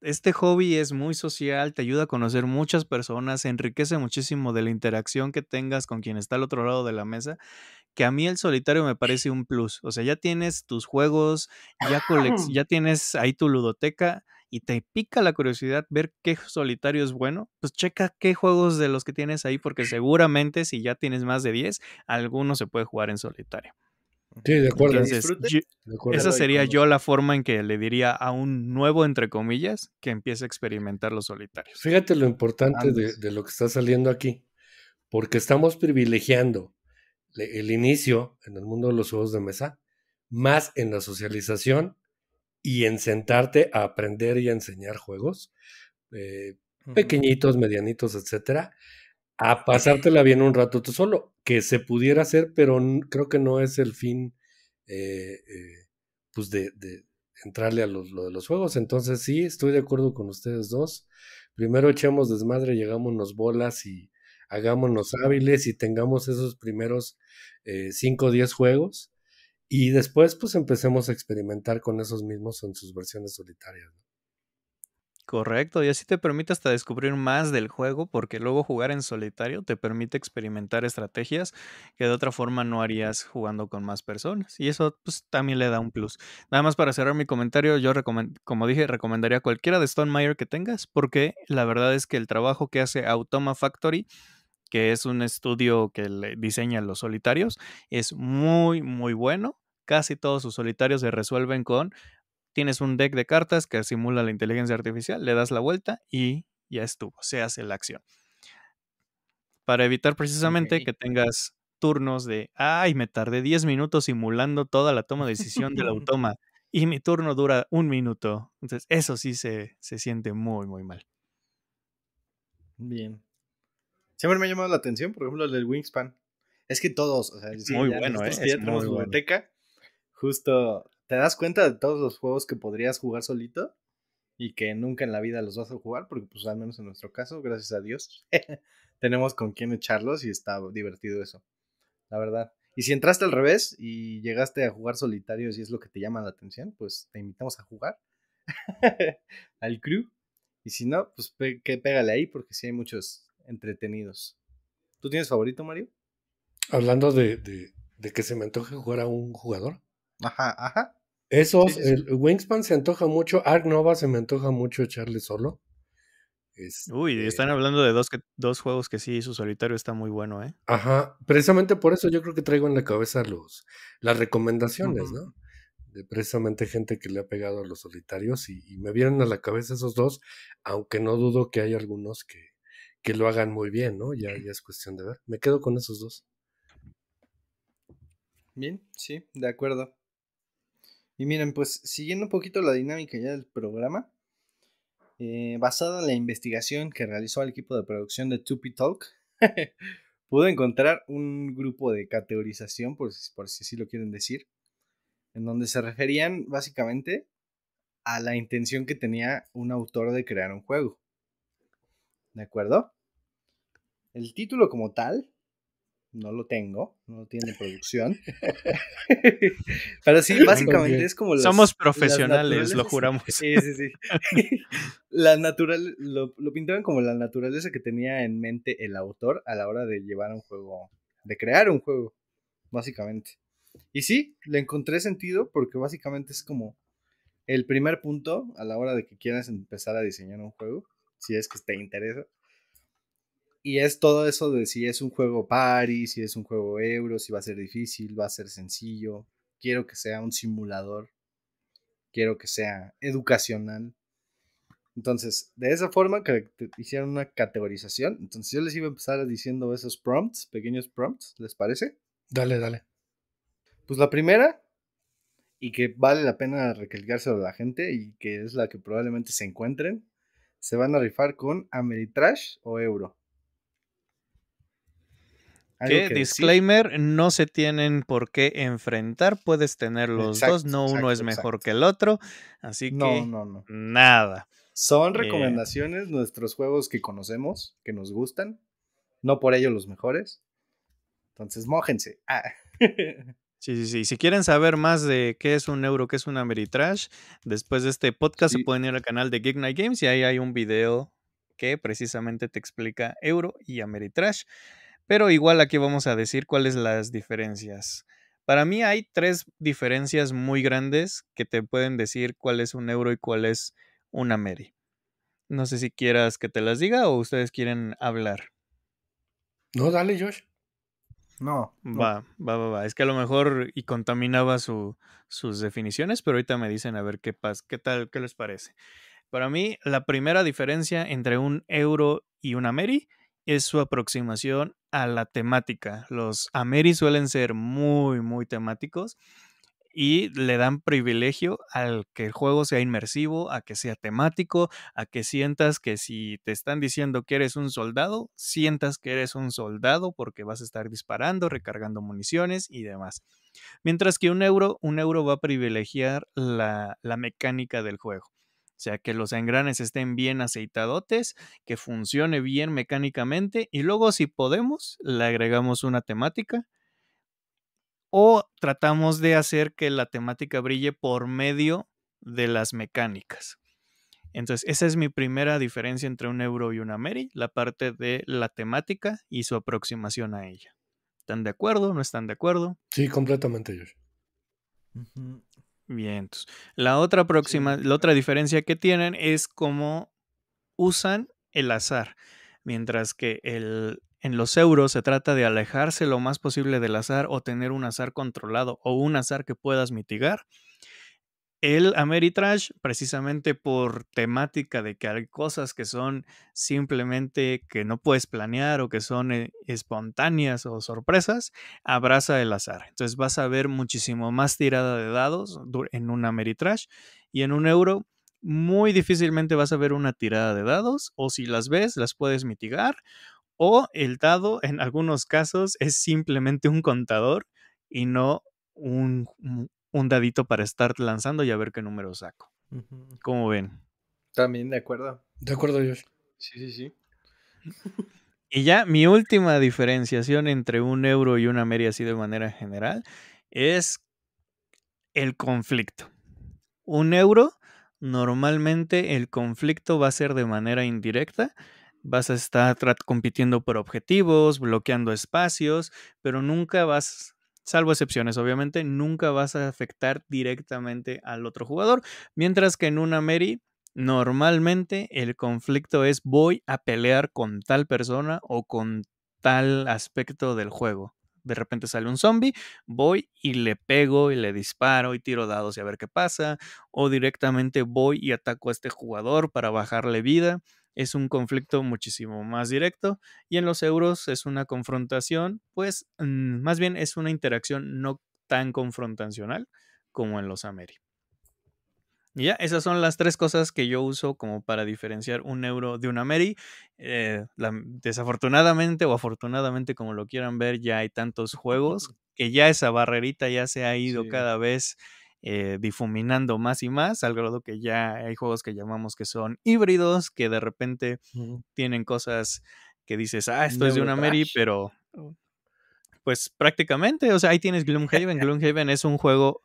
este hobby es muy social, te ayuda a conocer muchas personas, enriquece muchísimo de la interacción que tengas con quien está al otro lado de la mesa, que a mí el solitario me parece un plus. O sea, ya tienes tus juegos, ya, ya tienes ahí tu ludoteca y te pica la curiosidad ver qué solitario es bueno, pues checa qué juegos de los que tienes ahí, porque seguramente si ya tienes más de 10, alguno se puede jugar en solitario. Sí, de acuerdo. Esa sería yo la forma en que le diría a un nuevo, entre comillas, que empiece a experimentar los solitarios. Fíjate lo importante de, lo que está saliendo aquí, porque estamos privilegiando el inicio en el mundo de los juegos de mesa, más en la socialización y en sentarte a aprender y a enseñar juegos, eh, pequeñitos, medianitos, etcétera, a pasártela bien un rato tú solo, que se pudiera hacer, pero creo que no es el fin, eh, eh, pues, de, entrarle a lo de los juegos. Entonces, sí, estoy de acuerdo con ustedes dos. Primero echemos desmadre, llegámonos bolas y hagámonos hábiles y tengamos esos primeros 5 o 10 juegos y después, pues empecemos a experimentar con esos mismos en sus versiones solitarias. Correcto, y así te permite hasta descubrir más del juego, porque luego jugar en solitario te permite experimentar estrategias que de otra forma no harías jugando con más personas. Y eso pues, también le da un plus. Nada más para cerrar mi comentario, yo como dije, recomendaría cualquiera de Stone Meyer que tengas, porque la verdad es que el trabajo que hace Automa Factory que es un estudio que le los solitarios, es muy, muy bueno. Casi todos sus solitarios se resuelven con, tienes un deck de cartas que simula la inteligencia artificial, le das la vuelta y ya estuvo, se hace la acción. Para evitar precisamente que tengas turnos de, ay, me tardé 10 minutos simulando toda la toma de decisión del automa y mi turno dura un minuto. Entonces, eso sí se siente muy, muy mal. Bien. Siempre me ha llamado la atención, por ejemplo, el del Wingspan. Es que todos, o sea, es eh, muy bueno, biblioteca. Justo, ¿te das cuenta de todos los juegos que podrías jugar solito? Y que nunca en la vida los vas a jugar, porque pues al menos en nuestro caso, gracias a Dios, tenemos con quién echarlos y está divertido eso. La verdad. Y si entraste al revés y llegaste a jugar solitario, y es lo que te llama la atención, pues te invitamos a jugar al crew. Y si no, pues que pégale ahí, porque si hay muchos entretenidos. ¿Tú tienes favorito, Mario? Hablando de, que se me antoje jugar a un jugador. Ajá, ajá. Esos, el Wingspan se antoja mucho, Ark Nova se me antoja mucho echarle solo. Uy, están este hablando de dos, que, dos juegos que sí, su solitario está muy bueno, ¿eh? Ajá, precisamente por eso yo creo que traigo en la cabeza los, las recomendaciones, ¿no? De precisamente gente que le ha pegado a los solitarios y, y, me vienen a la cabeza esos dos, aunque no dudo que hay algunos que, que lo hagan muy bien, ¿no? Ya, ya es cuestión de ver. Me quedo con esos dos. Bien, sí, de acuerdo. Y miren, pues siguiendo un poquito la dinámica ya del programa, eh, basada en la investigación que realizó el equipo de producción de Tupi Talk, pude encontrar un grupo de categorización, por, por si así lo quieren decir, en donde se referían básicamente a la intención que tenía un autor de crear un juego. ¿De acuerdo? El título como tal no lo tengo, no tiene producción. Pero sí, básicamente es como Somos profesionales, lo juramos. Sí, sí, sí. la natural, lo, pintaban como la naturaleza que tenía en mente el autor a la hora de llevar un juego, de crear un juego, básicamente. Y sí, le encontré sentido porque básicamente es como el primer punto a la hora de que quieras empezar a diseñar un juego, si es que te interesa, y es todo eso de si es un juego party, si es un juego euro, si va a ser difícil, va a ser sencillo. Quiero que sea un simulador. Quiero que sea educacional. Entonces, de esa forma que hicieron una categorización. Entonces, yo les iba a empezar diciendo esos prompts, pequeños prompts, ¿les parece? Dale, dale. Pues la primera, y que vale la pena recalcárselo a la gente, y que es la que probablemente se encuentren, se van a rifar con Ameritrash o Euro disclaimer, no se tienen por qué enfrentar, puedes tener los dos, no uno es mejor que el otro, así que nada. Son eh recomendaciones, nuestros juegos que conocemos, que nos gustan, no por ello los mejores. Entonces, mójense. Ah. Sí, sí, sí. Si quieren saber más de qué es un euro, qué es un Ameritrash, después de este podcast se pueden ir al canal de Geek Night Games y ahí hay un video que precisamente te explica euro y Ameritrash. Pero igual aquí vamos a decir cuáles las diferencias. Para mí hay tres diferencias muy grandes que te pueden decir cuál es un euro y cuál es una MERI. No sé si quieras que te las diga o ustedes quieren hablar. No, dale, Josh. No. Va, va, va, va. Es que a lo mejor y contaminaba sus definiciones, pero ahorita me dicen a ver qué pasa, qué tal, qué les parece. Para mí, la primera diferencia entre un euro y una MERI es su aproximación a la temática. Los Ameris suelen ser muy, muy temáticos y le dan privilegio al que el juego sea inmersivo, a que sea temático, a que sientas que si te están diciendo que eres un soldado, sientas que eres un soldado porque vas a estar disparando, recargando municiones y demás. Mientras que un euro, un euro va a privilegiar la mecánica del juego. O sea, que los engranes estén bien aceitadotes, que funcione bien mecánicamente y luego si podemos le agregamos una temática o tratamos de hacer que la temática brille por medio de las mecánicas. Entonces, esa es mi primera diferencia entre un euro y una Mary, la parte de la temática y su aproximación a ella. ¿Están de acuerdo? ¿No están de acuerdo? Sí, completamente, Josh. Bien, la otra próxima, la otra diferencia que tienen es cómo usan el azar. Mientras que el, en los euros se trata de alejarse lo más posible del azar o tener un azar controlado o un azar que puedas mitigar el Ameritrash, precisamente por temática de que hay cosas que son simplemente que no puedes planear o que son eh, espontáneas o sorpresas, abraza el azar. Entonces vas a ver muchísimo más tirada de dados en un Ameritrash y en un euro. Muy difícilmente vas a ver una tirada de dados, o si las ves, las puedes mitigar, o el dado en algunos casos es simplemente un contador y no un, un dadito para estar lanzando y a ver qué número saco. ¿Cómo ven? También, de acuerdo. De acuerdo, yo. Sí, sí, sí. y ya mi última diferenciación entre un euro y una media, así de manera general, es el conflicto. Un euro, normalmente el conflicto va a ser de manera indirecta, vas a estar compitiendo por objetivos, bloqueando espacios, pero nunca vas salvo excepciones, obviamente, nunca vas a afectar directamente al otro jugador. Mientras que en una Mary, normalmente el conflicto es voy a pelear con tal persona o con tal aspecto del juego. De repente sale un zombie, voy y le pego y le disparo y tiro dados y a ver qué pasa. O directamente voy y ataco a este jugador para bajarle vida es un conflicto muchísimo más directo y en los euros es una confrontación, pues mm, más bien es una interacción no tan confrontacional como en los Ameri. Y ya, esas son las tres cosas que yo uso como para diferenciar un euro de un Ameri. Eh, desafortunadamente o afortunadamente, como lo quieran ver, ya hay tantos juegos que ya esa barrerita ya se ha ido cada vez eh, difuminando más y más, al grado que ya hay juegos que llamamos que son híbridos, que de repente tienen cosas que dices, ah, esto es de una Mary, pero pues prácticamente, o sea, ahí tienes Gloomhaven. Gloomhaven es un juego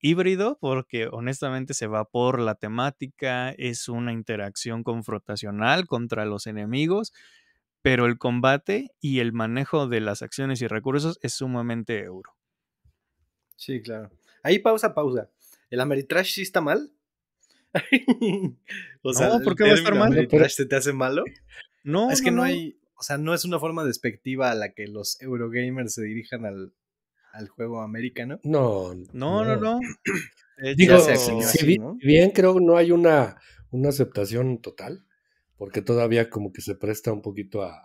híbrido porque honestamente se va por la temática, es una interacción confrontacional contra los enemigos, pero el combate y el manejo de las acciones y recursos es sumamente euro. Sí, claro. Ahí pausa, pausa. ¿El Ameritrash sí está mal? o sea, ¿por qué va a estar mal? ¿Ameritrash se te hace malo? No, es que no, hay, o sea, no es una forma despectiva a la que los Eurogamers se dirijan al, juego americano. No, no, no, no. Digo, si, bien, creo que no hay una, una aceptación total, porque todavía como que se presta un poquito a,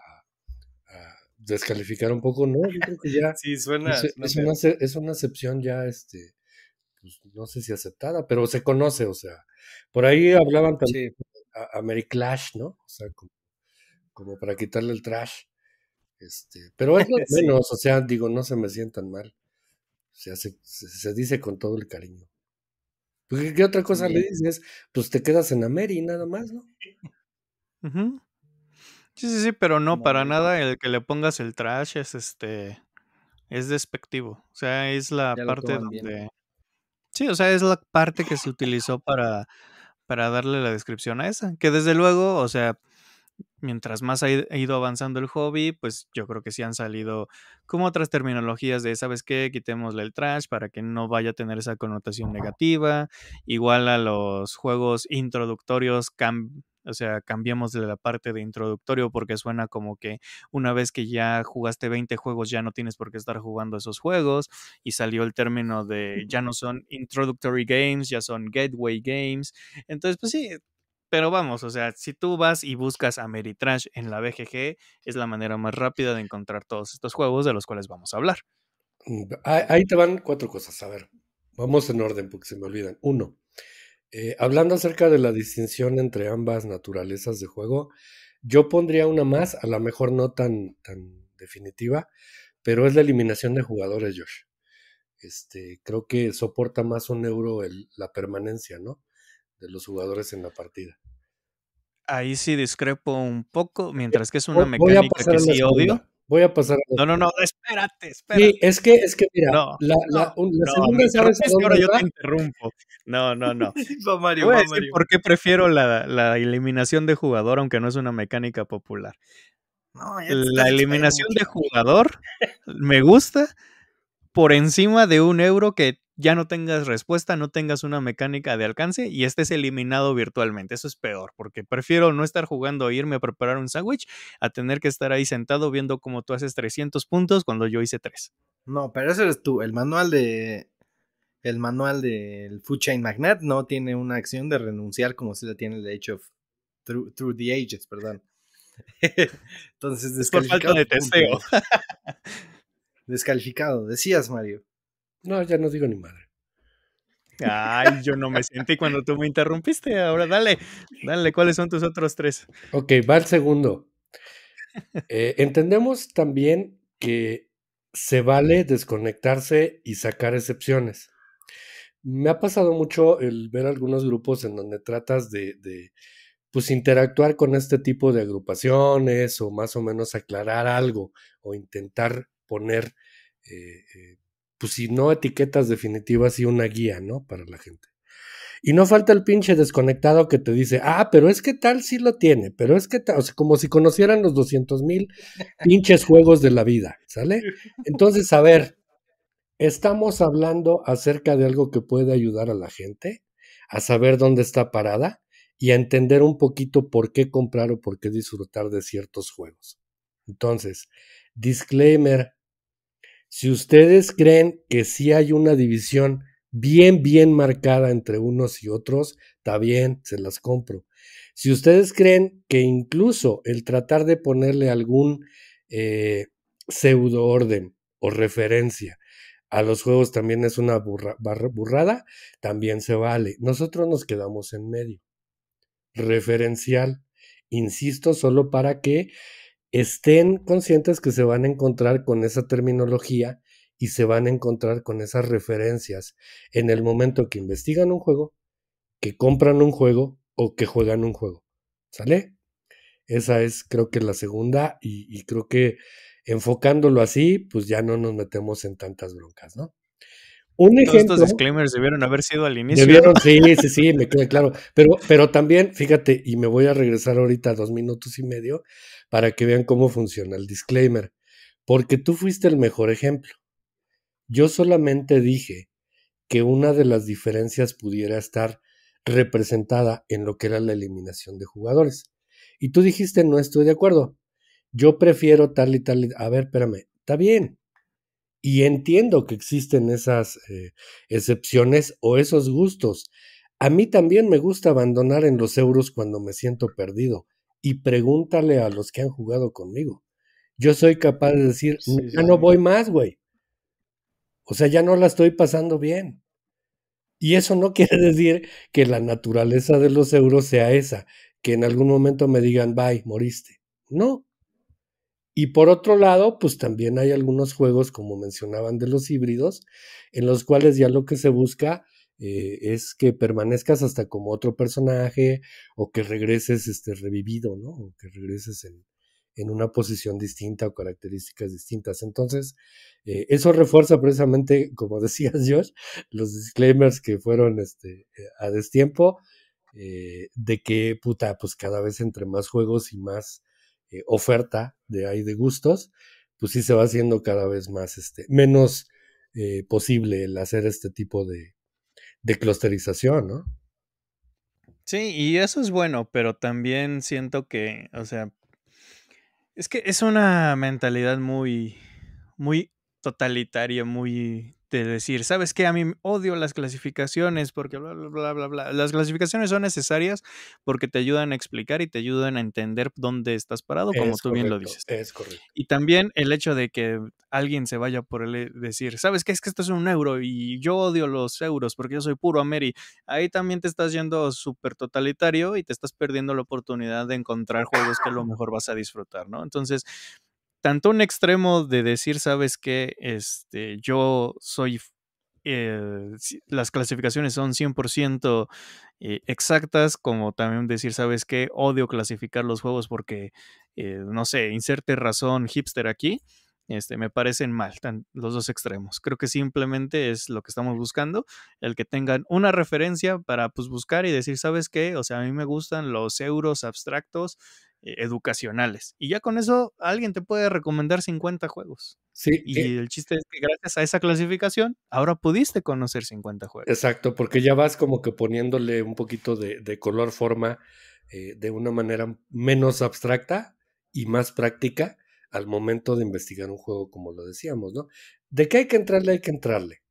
descalificar un poco, ¿no? Yo creo que ya sí, suena, es, una, es, una, acepción ya este pues, no sé si aceptada, pero se conoce, o sea, por ahí hablaban también a, ¿no? O sea, como, para quitarle el trash. Este, pero es lo menos, o sea, digo, no se me sientan mal. O sea, se, dice con todo el cariño. ¿Qué otra cosa le dices? Pues te quedas en Ameri nada más, ¿no? Sí, sí, sí, pero no, para nada el que le pongas el trash es este es despectivo. O sea, es la parte donde Sí, o sea, es la parte que se utilizó para, para darle la descripción a esa. Que desde luego, o sea, mientras más ha ido avanzando el hobby, pues yo creo que sí han salido como otras terminologías de, ¿sabes qué? Quitémosle el trash para que no vaya a tener esa connotación negativa. Igual a los juegos introductorios, cam o sea, cambiamos de la parte de introductorio porque suena como que una vez que ya jugaste 20 juegos ya no tienes por qué estar jugando esos juegos y salió el término de ya no son introductory games, ya son gateway games. Entonces, pues sí, pero vamos, o sea, si tú vas y buscas a en la BGG, es la manera más rápida de encontrar todos estos juegos de los cuales vamos a hablar. Mm, ahí te van cuatro cosas, a ver. Vamos en orden porque se me olvidan. Uno, eh, hablando acerca de la distinción entre ambas naturalezas de juego, yo pondría una más, a lo mejor no tan, tan definitiva, pero es la eliminación de jugadores, Josh. Este, creo que soporta más un euro la permanencia, ¿no? De los jugadores en la partida. Ahí sí discrepo un poco, mientras que es una mecánica que sí odio. Voy a pasar. No, no, no, espérate, espérate. es que, es que, mira, la, la, no, la, segunda no, ahora yo te interrumpo. No, no, no. Mario, ¿Por qué prefiero la, la, eliminación de jugador, aunque no es una mecánica popular? la eliminación de jugador me gusta por encima de un euro que ya no tengas respuesta, no tengas una mecánica de alcance y estés eliminado virtualmente. Eso es peor, porque prefiero no estar jugando o irme a preparar un sándwich a tener que estar ahí sentado viendo cómo tú haces 300 puntos cuando yo hice 3. No, pero eso eres tú. El manual de. El manual del Food Chain Magnet no tiene una acción de renunciar como si la tiene el Age of. Through, the Ages, perdón. Entonces, descalificado. de descalificado, decías, Mario. No, ya no digo ni madre. Ay, yo no me sentí cuando tú me interrumpiste. Ahora dale, dale, ¿cuáles son tus otros tres? Ok, va el segundo. Eh, entendemos también que se vale desconectarse y sacar excepciones. Me ha pasado mucho el ver algunos grupos en donde tratas de, pues interactuar con este tipo de agrupaciones o más o menos aclarar algo o intentar poner eh, eh, pues si no etiquetas definitivas y una guía, ¿no? Para la gente. Y no falta el pinche desconectado que te dice, ah, pero es que tal sí lo tiene, pero es que tal, como si conocieran los 200 mil pinches juegos de la vida, ¿sale? Entonces, a ver, estamos hablando acerca de algo que puede ayudar a la gente a saber dónde está parada y a entender un poquito por qué comprar o por qué disfrutar de ciertos juegos. Entonces, disclaimer, si ustedes creen que sí hay una división bien, bien marcada entre unos y otros, está bien, se las compro. Si ustedes creen que incluso el tratar de ponerle algún eh, pseudo orden o referencia a los juegos también es una burrada, también se vale. Nosotros nos quedamos en medio. Referencial, insisto, solo para que estén conscientes que se van a encontrar con esa terminología y se van a encontrar con esas referencias en el momento que investigan un juego, que compran un juego o que juegan un juego. ¿Sale? Esa es creo que la segunda y, creo que enfocándolo así, pues ya no nos metemos en tantas broncas, ¿no? estos disclaimers debieron haber sido al inicio. Debieron, sí, sí, sí, me queda claro. Pero, pero también, fíjate, y me voy a regresar ahorita a dos minutos y medio para que vean cómo funciona el disclaimer. Porque tú fuiste el mejor ejemplo. Yo solamente dije que una de las diferencias pudiera estar representada en lo que era la eliminación de jugadores. Y tú dijiste, no estoy de acuerdo. Yo prefiero tal y tal. A ver, espérame, está bien. Y entiendo que existen esas eh, excepciones o esos gustos. A mí también me gusta abandonar en los euros cuando me siento perdido. Y pregúntale a los que han jugado conmigo. Yo soy capaz de decir, ya no voy más, güey. O sea, ya no la estoy pasando bien. Y eso no quiere decir que la naturaleza de los euros sea esa, que en algún momento me digan, bye, moriste. No, y por otro lado, pues también hay algunos juegos, como mencionaban, de los híbridos, en los cuales ya lo que se busca eh, es que permanezcas hasta como otro personaje o que regreses este, revivido, ¿no? O que regreses en, una posición distinta o características distintas. Entonces, eh, eso refuerza precisamente, como decías Josh, los disclaimers que fueron este, eh, a destiempo, de que, puta, pues cada vez entre más juegos y más eh, oferta de ahí de gustos, pues sí se va haciendo cada vez más, este, menos eh, posible el hacer este tipo de, de clusterización, ¿no? Sí, y eso es bueno, pero también siento que, o sea, es que es una mentalidad muy, muy totalitaria, muy de este, decir, ¿sabes qué? A mí odio las clasificaciones porque bla, bla, bla, bla, bla. Las clasificaciones son necesarias porque te ayudan a explicar y te ayudan a entender dónde estás parado, como tú bien lo dices. Es correcto. Y también el hecho de que alguien se vaya por el eh, decir, ¿sabes qué? Es que esto es un euro y yo odio los euros porque yo soy puro Ameri. Ahí también te estás yendo súper totalitario y te estás perdiendo la oportunidad de encontrar juegos que a lo mejor vas a disfrutar, ¿no? Entonces, tanto un extremo de decir, sabes que este, yo soy, eh, las clasificaciones son 100% eh, exactas, como también decir, sabes que odio clasificar los juegos porque, eh, no sé, inserte razón hipster aquí este, me parecen mal, los dos extremos. Creo que simplemente es lo que estamos buscando, el que tengan una referencia para pues, buscar y decir, ¿sabes qué? O sea, a mí me gustan los euros abstractos eh, educacionales. Y ya con eso alguien te puede recomendar 50 juegos. Sí. Eh y el chiste es que gracias a esa clasificación, ahora pudiste conocer 50 juegos. Exacto, porque ya vas como que poniéndole un poquito de, color, forma, eh, de una manera menos abstracta y más práctica al momento de investigar un juego, como lo decíamos, ¿no? De qué hay que entrarle, hay que entrarle.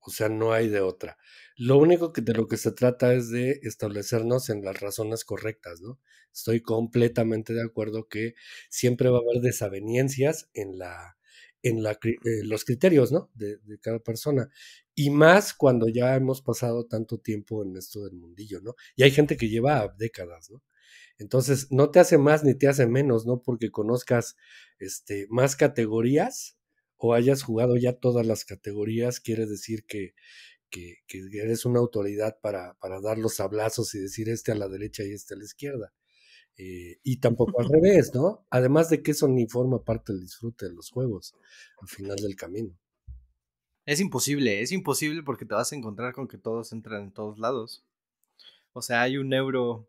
O sea, no hay de otra. Lo único que de lo que se trata es de establecernos en las razones correctas, ¿no? Estoy completamente de acuerdo que siempre va a haber desavenencias en la en la, eh, los criterios ¿no? de, de, cada persona. Y más cuando ya hemos pasado tanto tiempo en esto del mundillo, ¿no? Y hay gente que lleva décadas, ¿no? Entonces, no te hace más ni te hace menos, ¿no? Porque conozcas este, más categorías o hayas jugado ya todas las categorías, quiere decir que, que, eres una autoridad para, para, dar los sablazos y decir este a la derecha y este a la izquierda. Eh, y tampoco al revés, ¿no? Además de que eso ni forma parte del disfrute de los juegos al final del camino. Es imposible, es imposible porque te vas a encontrar con que todos entran en todos lados. O sea, hay un euro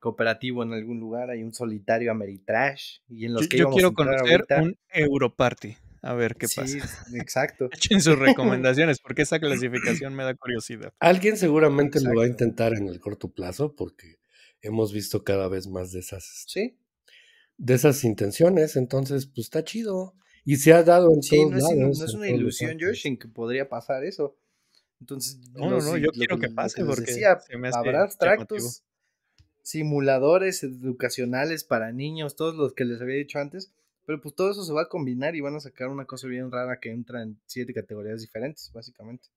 cooperativo en algún lugar, hay un solitario Ameritrash y en los que yo quiero conocer un Europarty. A ver qué pasa. Exacto. Echen sus recomendaciones porque esa clasificación me da curiosidad. Alguien seguramente lo va a intentar en el corto plazo porque hemos visto cada vez más de esas. Sí. De esas intenciones, entonces pues está chido y se ha dado en sí, todos no es, No es una ilusión, en que podría pasar eso. Entonces, no, no, yo quiero que pase porque me habrá abstractos simuladores educacionales para niños, todos los que les había dicho antes, pero pues todo eso se va a combinar y van a sacar una cosa bien rara que entra en siete categorías diferentes, básicamente.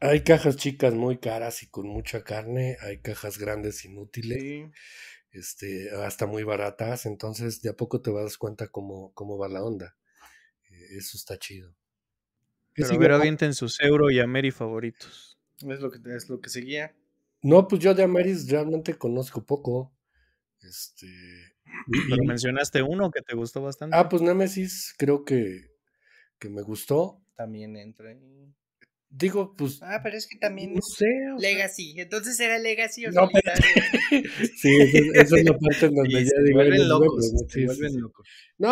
Hay cajas chicas muy caras y con mucha carne, hay cajas grandes inútiles, este, hasta muy baratas, entonces de a poco te vas a dar cuenta cómo, cómo va la onda. Eh, eso está chido. Pero a ver, en sus euro y Ameri favoritos. Es lo que, es lo que seguía. No, pues yo de Amaris realmente conozco poco. Este. Pero mencionaste uno que te gustó bastante. Ah, pues Nemesis, creo que, que me gustó. También entra en... Digo, pues. Ah, pero es que también. No Legacy. Entonces era Legacy o no, pero... Sí, eso es la parte en donde ya digo. Vuelven locos, vuelven locos.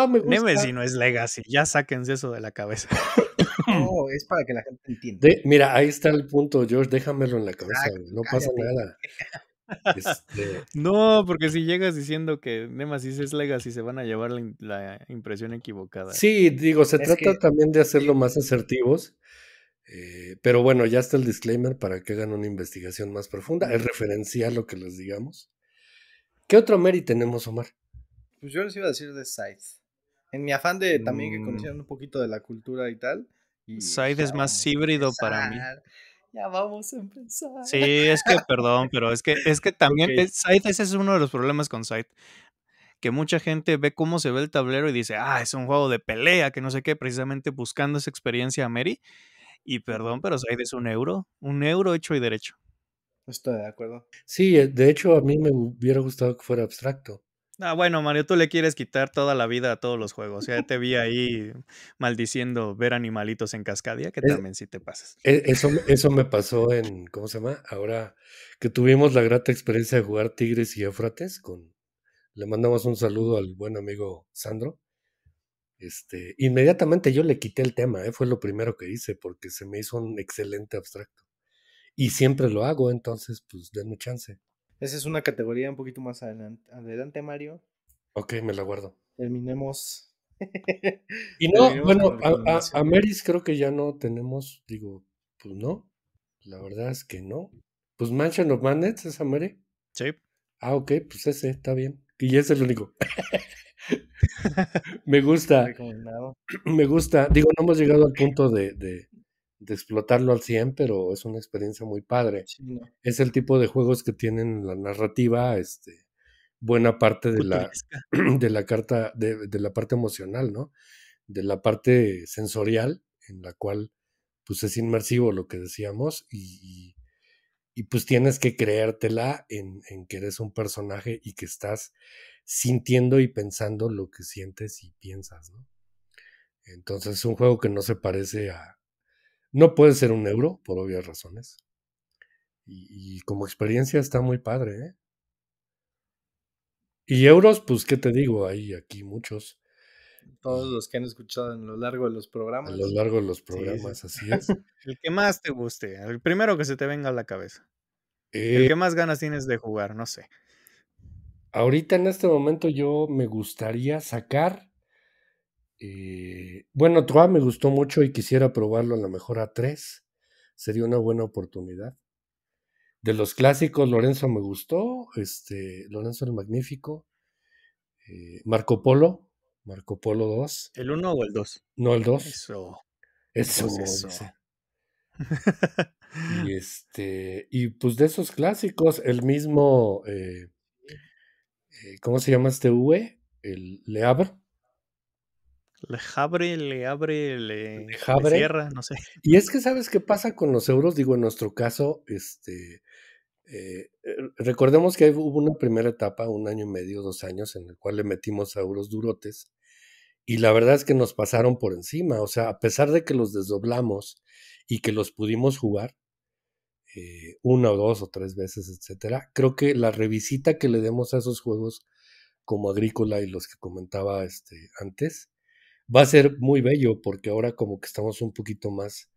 me Nemesis no es Legacy. Ya sáquense eso de la cabeza. No, es para que la gente entienda. mira, ahí está el punto, George, déjamelo en la cabeza, no pasa nada. Este, no, porque si llegas diciendo que Nemesis es Legacy, se van a llevar la, impresión equivocada. Sí, digo, se trata también de hacerlo más asertivos. Eh, pero bueno, ya está el disclaimer para que hagan una investigación más profunda. Es referencial lo que les digamos. ¿Qué otro Mary tenemos, Omar? Pues yo les iba a decir de Scythe. En mi afán de también que mm. conocieran un poquito de la cultura y tal, Side pues pues es más híbrido para mí. Ya vamos a empezar. Sí, es que, perdón, pero es que, es que también ese es uno de los problemas con Side. Que mucha gente ve cómo se ve el tablero y dice, ah, es un juego de pelea, que no sé qué, precisamente buscando esa experiencia a Mary. Y perdón, pero Side es un euro, un euro hecho y derecho. Estoy de acuerdo. Sí, de hecho a mí me hubiera gustado que fuera abstracto. Ah, bueno, Mario, tú le quieres quitar toda la vida a todos los juegos. Ya te vi ahí maldiciendo ver animalitos en Cascadia, que también sí te pasas. E, eso, eso me pasó en, ¿cómo se llama? Ahora que tuvimos la grata experiencia de jugar Tigres y Éfrates con... Le mandamos un saludo al buen amigo Sandro. Este, inmediatamente yo le quité el tema, ¿eh? fue lo primero que hice, porque se me hizo un excelente abstracto. Y siempre lo hago, entonces, pues denme chance. Esa es una categoría un poquito más adelante, Mario. Ok, me la guardo. Terminemos. y no, bueno, a, Meris creo que ya no tenemos, digo, pues no. La verdad es que no. Pues Mansion of Madness es a Sí. Ah, ok, pues ese está bien. Y es el único. me gusta. Me gusta. Digo, no hemos llegado al punto de, de explotarlo al 100, pero es una experiencia muy padre. Es el tipo de juegos que tienen la narrativa, este, buena parte de la, de la carta, de, la parte emocional, ¿no? De la parte sensorial, en la cual pues es inmersivo lo que decíamos y, pues tienes que creértela en, en que eres un personaje y que estás sintiendo y pensando lo que sientes y piensas, ¿no? Entonces es un juego que no se parece a, no puede ser un euro, por obvias razones. Y, como experiencia está muy padre. ¿eh? Y euros, pues, ¿qué te digo? Hay aquí muchos. Todos los que han escuchado en lo largo de los programas. A lo largo de los programas, así es. el que más te guste, el primero que se te venga a la cabeza. el eh que más ganas tienes de jugar, no sé. Ahorita en este momento yo me gustaría sacar eh, bueno, Troa me gustó mucho y quisiera probarlo a lo mejor a 3 Sería una buena oportunidad. De los clásicos, Lorenzo me gustó, este, Lorenzo el Magnífico, eh, Marco Polo, Marco Polo 2. ¿El 1 o el 2? No, el 2. Eso. Eso. y este, y pues de esos clásicos, el mismo, eh, ¿cómo se llama este V? El Leabro. Le abre, le abre, le, cierra, no sé. Y es que sabes qué pasa con los euros, digo, en nuestro caso, este, eh, eh, recordemos que hubo una primera etapa, un año y medio, dos años, en el cual le metimos a euros durotes y la verdad es que nos pasaron por encima, o sea, a pesar de que los desdoblamos y que los pudimos jugar eh, una o dos o tres veces, etcétera, creo que la revisita que le demos a esos juegos como Agrícola y los que comentaba este, antes, va a ser muy bello porque ahora como que estamos un poquito más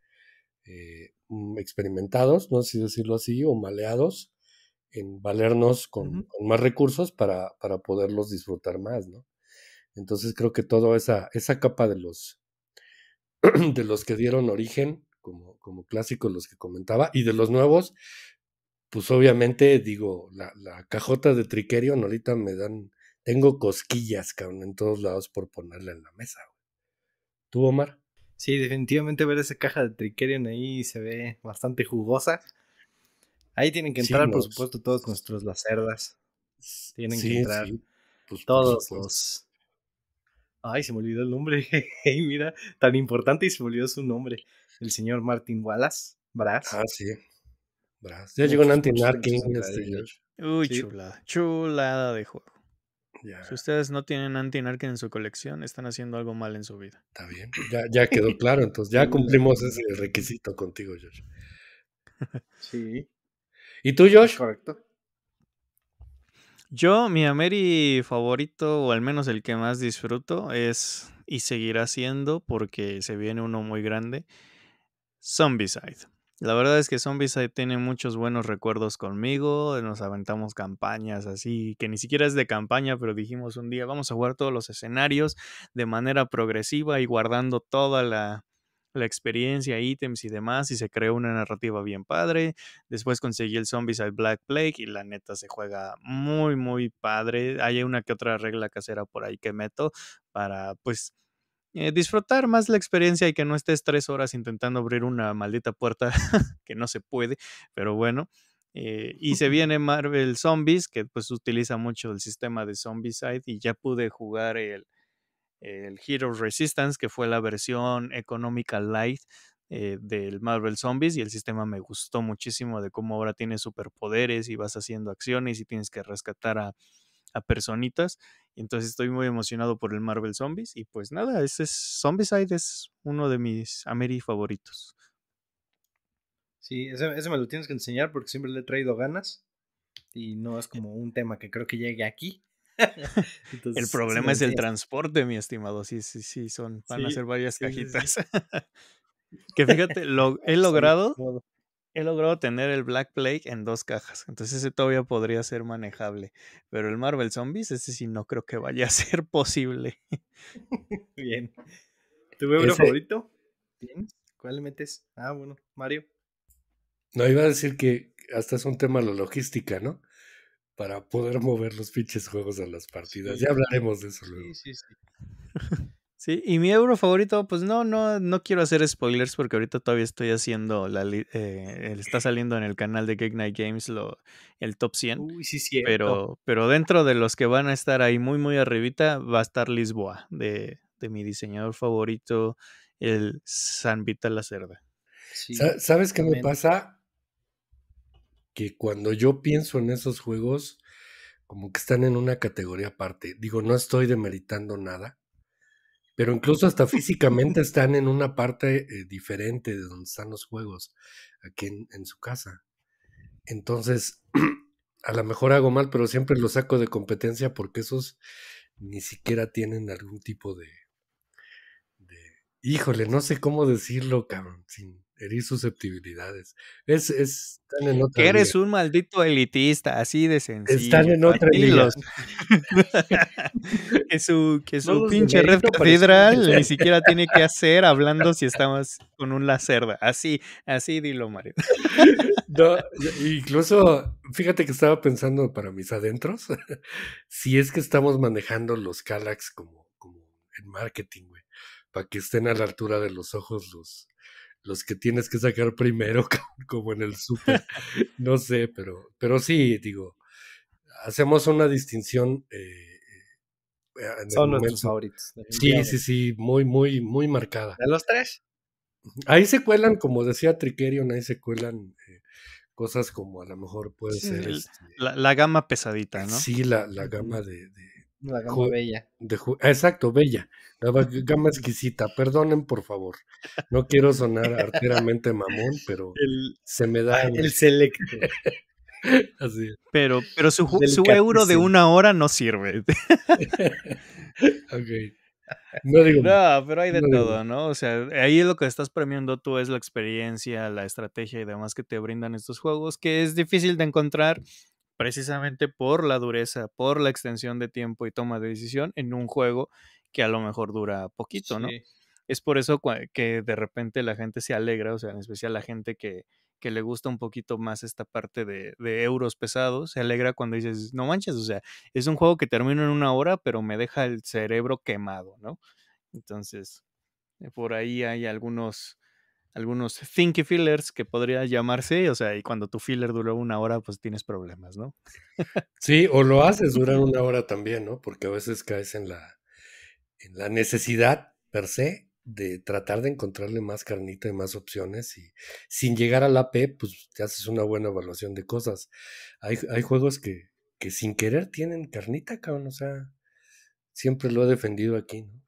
eh, mm, experimentados, no sé si decirlo así, o maleados en valernos con, más recursos para, para, poderlos disfrutar más, ¿no? Entonces creo que toda esa, esa capa de los, de los que dieron origen, como, como clásicos los que comentaba, y de los nuevos, pues obviamente digo, la, la cajota de triquerio, ahorita me dan, tengo cosquillas, cabrón, en todos lados por ponerla en la mesa. ¿Tú, Omar? Sí, definitivamente ver esa caja de Trikerion ahí se ve bastante jugosa. Ahí tienen que entrar, por supuesto, todos nuestros lacerdas. Tienen que entrar pues, todos los. Ay, se me olvidó el nombre. mira, tan importante y se me olvidó su nombre. El señor Martin Wallace. Brass. Ah, sí. Brass. Ya llegó pues, Nanti Narkin. Uy, chulada. Chulada de juego. Si ustedes no tienen anti-narcan en su colección, están haciendo algo mal en su vida. Está bien, pues, ya, ya quedó claro, entonces ya cumplimos ese requisito contigo, Josh. Sí. ¿Y tú, Josh? Correcto. Yo, mi Ameri favorito, o al menos el que más disfruto, es y seguirá siendo, porque se viene uno muy grande, Zombicide. La verdad es que Zombieside tiene muchos buenos recuerdos conmigo. Nos aventamos campañas así, que ni siquiera es de campaña, pero dijimos un día vamos a jugar todos los escenarios de manera progresiva y guardando toda la, experiencia, ítems y demás, y se creó una narrativa bien padre. Después conseguí el Zombieside Black Plague y la neta se juega muy, muy padre. Hay una que otra regla casera por ahí que meto para, pues, eh, disfrutar más la experiencia y que no estés tres horas intentando abrir una maldita puerta que no se puede, pero bueno. Eh, y se viene Marvel Zombies, que pues utiliza mucho el sistema de Zombieside, y ya pude jugar el, Hero Resistance, que fue la versión económica light eh, del Marvel Zombies y el sistema me gustó muchísimo de cómo ahora tienes superpoderes y vas haciendo acciones y tienes que rescatar a personitas entonces estoy muy emocionado por el Marvel Zombies. Y pues nada, ese es Zombieside, es uno de mis Ameri favoritos. Sí, ese, me lo tienes que enseñar porque siempre le he traído ganas. Y no es eh como un tema que creo que llegue aquí. el problema es el transporte, mi estimado. Sí, sí, sí, son, van a ser varias cajitas. que fíjate, lo he logrado he logrado tener el Black Plague en dos cajas. Entonces ese todavía podría ser manejable. Pero el Marvel Zombies, ese sí no creo que vaya a ser posible. Bien. ¿Tu uno favorito? ¿Cuál le metes? Ah, bueno, Mario. No, iba a decir que hasta es un tema la logística, ¿no? Para poder mover los pinches juegos a las partidas. ya hablaremos de eso luego. Sí, sí, sí. Sí, y mi euro favorito, pues no, no, no quiero hacer spoilers porque ahorita todavía estoy haciendo la eh, está saliendo en el canal de Geek Night Games lo, el top 100. Uy, sí, Pero, pero dentro de los que van a estar ahí muy, muy arribita va a estar Lisboa, de, mi diseñador favorito, el San Vita La Cerda. ¿Sabes qué me pasa? Que cuando yo pienso en esos juegos, como que están en una categoría aparte. Digo, no estoy demeritando nada pero incluso hasta físicamente están en una parte eh, diferente de donde están los juegos, aquí en, su casa. Entonces, a lo mejor hago mal, pero siempre los saco de competencia porque esos ni siquiera tienen algún tipo de... de híjole, no sé cómo decirlo, cabrón, sin, Herir susceptibilidades. Es, es en otra que eres un maldito elitista, así de sencillo. Están en otra liga. que su, que su pinche red catedral ni siquiera tiene que hacer hablando si estamos con un lacerda. Así, así dilo, Mario. incluso, fíjate que estaba pensando para mis adentros, si es que estamos manejando los Calax como, como en marketing, güey, para que estén a la altura de los ojos los los que tienes que sacar primero, como en el súper. No sé, pero, pero sí, digo, hacemos una distinción. Eh, eh, Son nuestros favoritos. Sí, sí, sí, muy, muy, muy marcada. ¿De los tres? Ahí se cuelan, como decía Trikerion, ahí se cuelan eh, cosas como a lo mejor puede ser. Este la, gama pesadita, ¿no? Sí, la, gama de la gama bella. Exacto, bella. La gama exquisita. Perdonen, por favor. No quiero sonar arteramente mamón, pero se me da. Ah, el, selecto. Así Pero, pero su, euro de una hora no sirve. ok. No, digo, no, pero hay de todo, ¿no? O sea, ahí lo que estás premiando tú es la experiencia, la estrategia y demás que te brindan estos juegos, que es difícil de encontrar precisamente por la dureza, por la extensión de tiempo y toma de decisión en un juego que a lo mejor dura poquito, ¿no? Es por eso que de repente la gente se alegra, o sea, en especial la gente que, que le gusta un poquito más esta parte de, de, euros pesados, se alegra cuando dices, no manches, o sea, es un juego que termino en una hora, pero me deja el cerebro quemado, ¿no? Entonces, por ahí hay algunos, algunos thinky fillers que podría llamarse, o sea, y cuando tu filler duró una hora, pues tienes problemas, ¿no? Sí, o lo haces durar una hora también, ¿no? Porque a veces caes en la, en la necesidad per se de tratar de encontrarle más carnita y más opciones y sin llegar al AP, pues te haces una buena evaluación de cosas. Hay, hay juegos que, que sin querer tienen carnita, cabrón, o sea, siempre lo he defendido aquí, ¿no?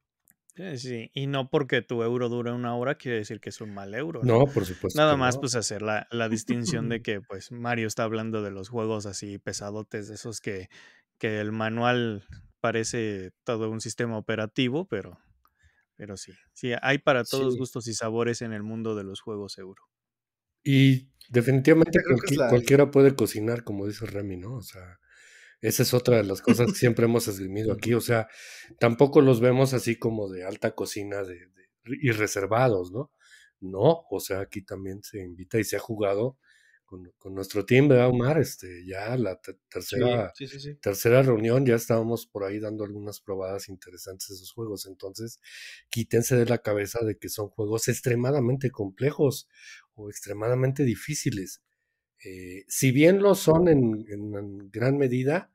Eh, sí, y no porque tu euro dure una hora quiere decir que es un mal euro. No, por supuesto. Nada más pues hacer la, la distinción de que pues Mario está hablando de los juegos así pesadotes, esos que, que el manual parece todo un sistema operativo, pero, pero sí, sí, hay para todos gustos y sabores en el mundo de los juegos euro. Y definitivamente cualquiera puede cocinar, como dice Remy, ¿no? O sea, esa es otra de las cosas que siempre hemos esgrimido aquí. O sea, tampoco los vemos así como de alta cocina de, y reservados, ¿no? No, o sea, aquí también se invita y se ha jugado con, nuestro team, ¿verdad, Omar? Este, ya la tercera, tercera reunión, ya estábamos por ahí dando algunas probadas interesantes de esos juegos. Entonces, quítense de la cabeza de que son juegos extremadamente complejos o extremadamente difíciles. Eh, si bien lo son en, gran medida,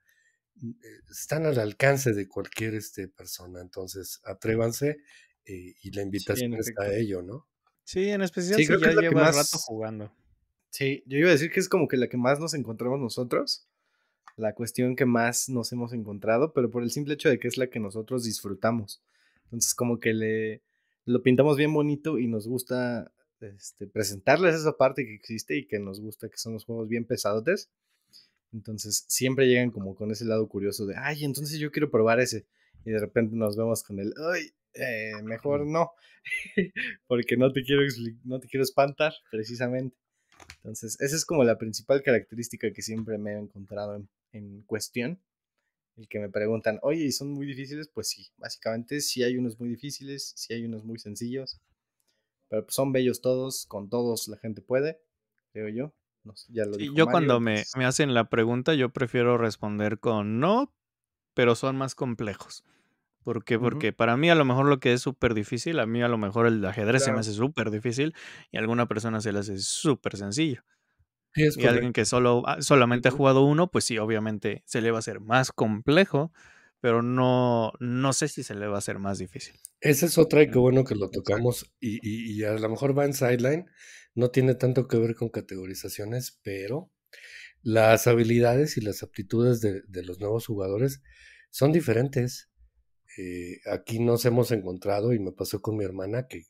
mm, eh, están al alcance de cualquier este, persona. Entonces, atrévanse eh, y la invitación está a ello, ¿no? Sí, en especial si ya lleva rato jugando. Sí, yo iba a decir que es como que la que más nos encontramos nosotros, la cuestión que más nos hemos encontrado, pero por el simple hecho de que es la que nosotros disfrutamos. Entonces, como que le lo pintamos bien bonito y nos gusta este, presentarles esa parte que existe y que nos gusta, que son los juegos bien pesadotes. Entonces siempre llegan como con ese lado curioso de, ay, entonces yo quiero probar ese. Y de repente nos vemos con el, ay, eh, mejor no, porque no te, quiero no te quiero espantar precisamente. Entonces, esa es como la principal característica que siempre me he encontrado en, cuestión. El que me preguntan, oye, ¿y son muy difíciles? Pues sí, básicamente sí hay unos muy difíciles, sí hay unos muy sencillos pero pues, son bellos todos, con todos la gente puede, creo yo. ya lo yo cuando pues me, hacen la pregunta, yo prefiero responder con no, pero son más complejos. ¿Por qué? Porque para mí a lo mejor lo que es súper difícil, a mí a lo mejor el ajedrez se me hace súper difícil y a alguna persona se le hace súper sencillo. y alguien que solo, solamente ha jugado uno, pues sí, obviamente se le va a hacer más complejo pero no, no sé si se le va a hacer más difícil. Esa es otra y qué bueno que lo tocamos y, y, a lo mejor va en sideline, no tiene tanto que ver con categorizaciones, pero las habilidades y las aptitudes de, los nuevos jugadores son diferentes. Eh, aquí nos hemos encontrado y me pasó con mi hermana que eh,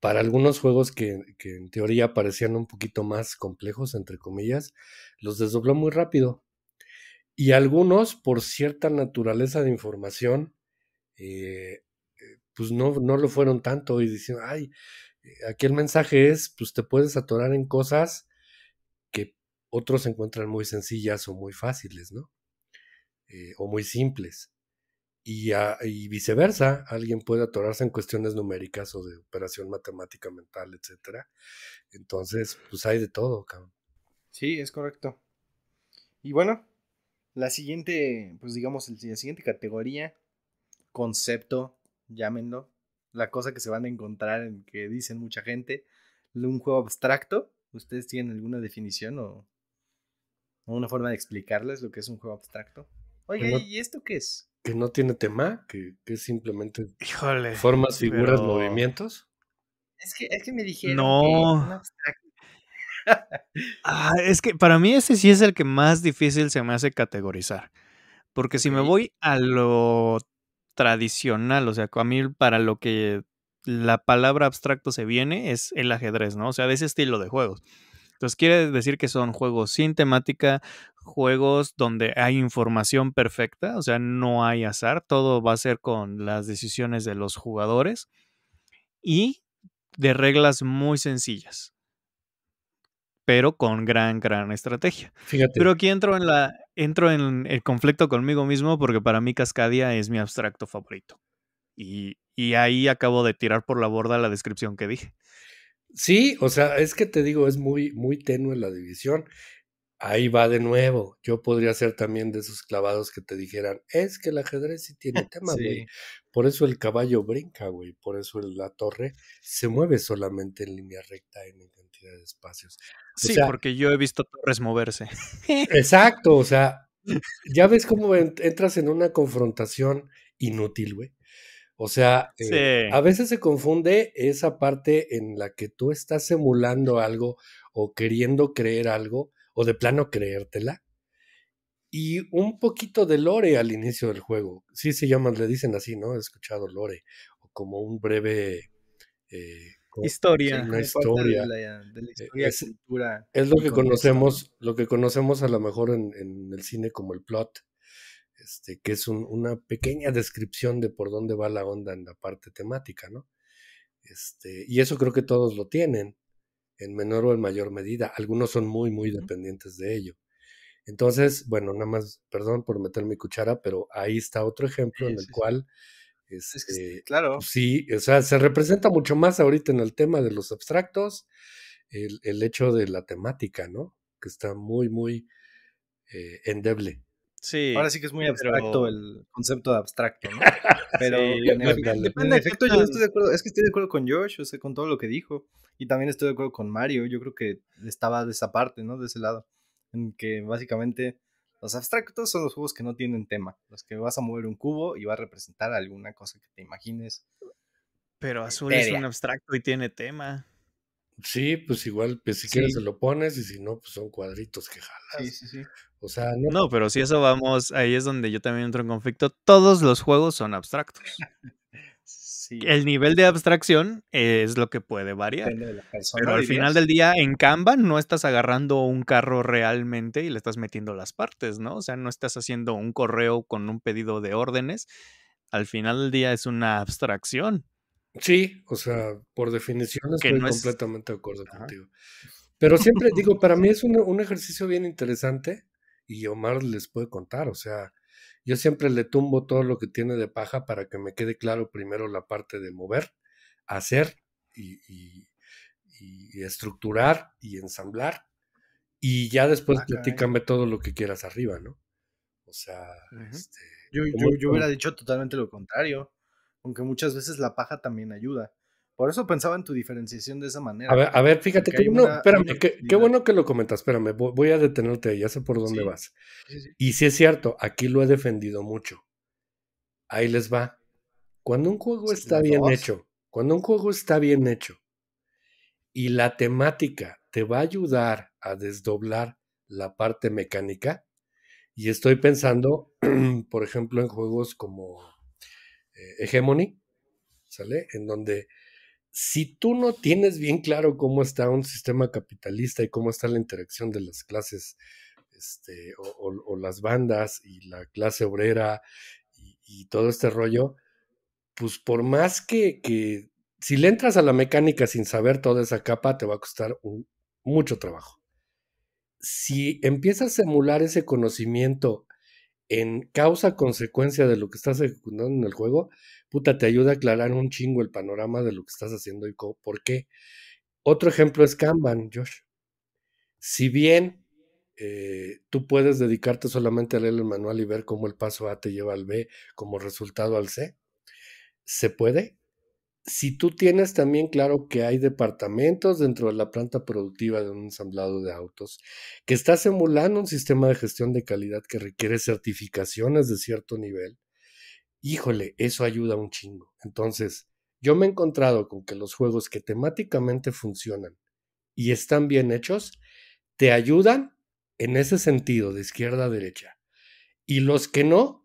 para algunos juegos que, que en teoría parecían un poquito más complejos, entre comillas, los desdobló muy rápido y algunos, por cierta naturaleza de información, eh, eh, pues no, no lo fueron tanto y diciendo, ay, eh, aquí el mensaje es, pues te puedes atorar en cosas que otros encuentran muy sencillas o muy fáciles, ¿no? o muy simples. Y, y, viceversa, alguien puede atorarse en cuestiones numéricas o de operación matemática mental, etc. Entonces, pues hay de todo, cabrón. Sí, es correcto. Y bueno, la siguiente, pues digamos, la siguiente categoría, concepto, llámenlo, la cosa que se van a encontrar en que dicen mucha gente, un juego abstracto. ¿Ustedes tienen alguna definición o, una forma de explicarles lo que es un juego abstracto? Oye, ¿y esto qué es? Que no tiene tema, que, es simplemente formas, figuras, movimientos. Es que, es que me dijeron no. que Ah, es que para mí ese sí es el que más difícil se me hace categorizar. Porque si me voy a lo tradicional, o sea, a mí para lo que la palabra abstracto se viene es el ajedrez, ¿no? O sea, de ese estilo de juegos. Entonces quiere decir que son juegos sin temática, juegos donde hay información perfecta, o sea, no hay azar, todo va a ser con las decisiones de los jugadores y de reglas muy sencillas pero con gran, gran estrategia. Fíjate. Pero aquí entro en, la, entro en el conflicto conmigo mismo porque para mí Cascadia es mi abstracto favorito. Y, ahí acabo de tirar por la borda la descripción que dije. Sí, o sea, es que te digo, es muy, muy tenue la división. Ahí va de nuevo. Yo podría ser también de esos clavados que te dijeran, es que el ajedrez sí tiene tema, güey. Por eso el caballo brinca, güey. Por eso la torre se mueve solamente en línea recta en cantidad de espacios. Sí, porque yo he visto torres moverse. Exacto, o sea, ya ves cómo entras en una confrontación inútil, güey. O sea, eh, a veces se confunde esa parte en la que tú estás emulando algo o queriendo creer algo o de plano creértela. Y un poquito de lore al inicio del juego. Sí se llaman, le dicen así, ¿no? He escuchado lore. O como un breve eh, historia. Una historia. De la, eh, historia es, lo que conocemos, lo que conocemos a lo mejor en, el cine como el plot. Este, que es una pequeña descripción de por dónde va la onda en la parte temática, ¿no? Este, y eso creo que todos lo tienen, en menor o en mayor medida. Algunos son muy, muy dependientes de ello. Entonces, bueno, nada más, perdón por meter mi cuchara, pero ahí está otro ejemplo en el cual es que, este, claro. Sí, o sea, se representa mucho más ahorita en el tema de los abstractos, el, hecho de la temática, ¿no? Que está muy, muy eh, endeble. Sí. Ahora sí que es muy abstracto el concepto de abstracto, ¿no? Pero depende efecto, yo estoy de acuerdo, es que estoy de acuerdo con Josh, o sea, con todo lo que dijo, y también estoy de acuerdo con Mario, yo creo que estaba de esa parte, ¿no? De ese lado, en que básicamente los abstractos son los juegos que no tienen tema, los que vas a mover un cubo y va a representar alguna cosa que te imagines. Pero eh, azul es un abstracto y tiene tema. Sí, pues igual, pues si quieres se lo pones y si no, pues son cuadritos que jalas. Sí, sí, sí. O sea, no. No, pero si eso vamos, ahí es donde yo también entro en conflicto. Todos los juegos son abstractos. El nivel de abstracción es lo que puede variar. Pero al final del día, en Canva no estás agarrando un carro realmente y le estás metiendo las partes, ¿no? O sea, no estás haciendo un correo con un pedido de órdenes. Al final del día es una abstracción. Sí, o sea, por definición estoy completamente de acuerdo contigo. Pero siempre digo, para mí es un ejercicio bien interesante y Omar les puede contar, o sea, yo siempre le tumbo todo lo que tiene de paja para que me quede claro primero la parte de mover, hacer y, estructurar y ensamblar. Y ya después ah, platícame todo lo que quieras arriba, ¿no? O sea, este, yo, hubiera dicho totalmente lo contrario, aunque muchas veces la paja también ayuda. Por eso pensaba en tu diferenciación de esa manera. A ver, fíjate que. qué, bueno que lo comentas. Espérame, voy a detenerte, ya sé por dónde vas. Y si es cierto, aquí lo he defendido mucho. Ahí les va. Cuando un juego está bien hecho, cuando un juego está bien hecho y la temática te va a ayudar a desdoblar la parte mecánica, y estoy pensando, por ejemplo, en juegos como eh, Hegemony, ¿sale? En donde si tú no tienes bien claro cómo está un sistema capitalista y cómo está la interacción de las clases este, o, las bandas y la clase obrera y, todo este rollo, pues por más que, si le entras a la mecánica sin saber toda esa capa, te va a costar mucho trabajo. Si empiezas a emular ese conocimiento en causa-consecuencia de lo que estás ejecutando en el juego, puta, te ayuda a aclarar un chingo el panorama de lo que estás haciendo y por qué. Otro ejemplo es Kanban, Josh. Si bien eh, tú puedes dedicarte solamente a leer el manual y ver cómo el paso A te lleva al B como resultado al C, se puede, si tú tienes también claro que hay departamentos dentro de la planta productiva de un ensamblado de autos, que está simulando un sistema de gestión de calidad que requiere certificaciones de cierto nivel, híjole, eso ayuda un chingo. Entonces, yo me he encontrado con que los juegos que temáticamente funcionan y están bien hechos, te ayudan en ese sentido, de izquierda a derecha. Y los que no,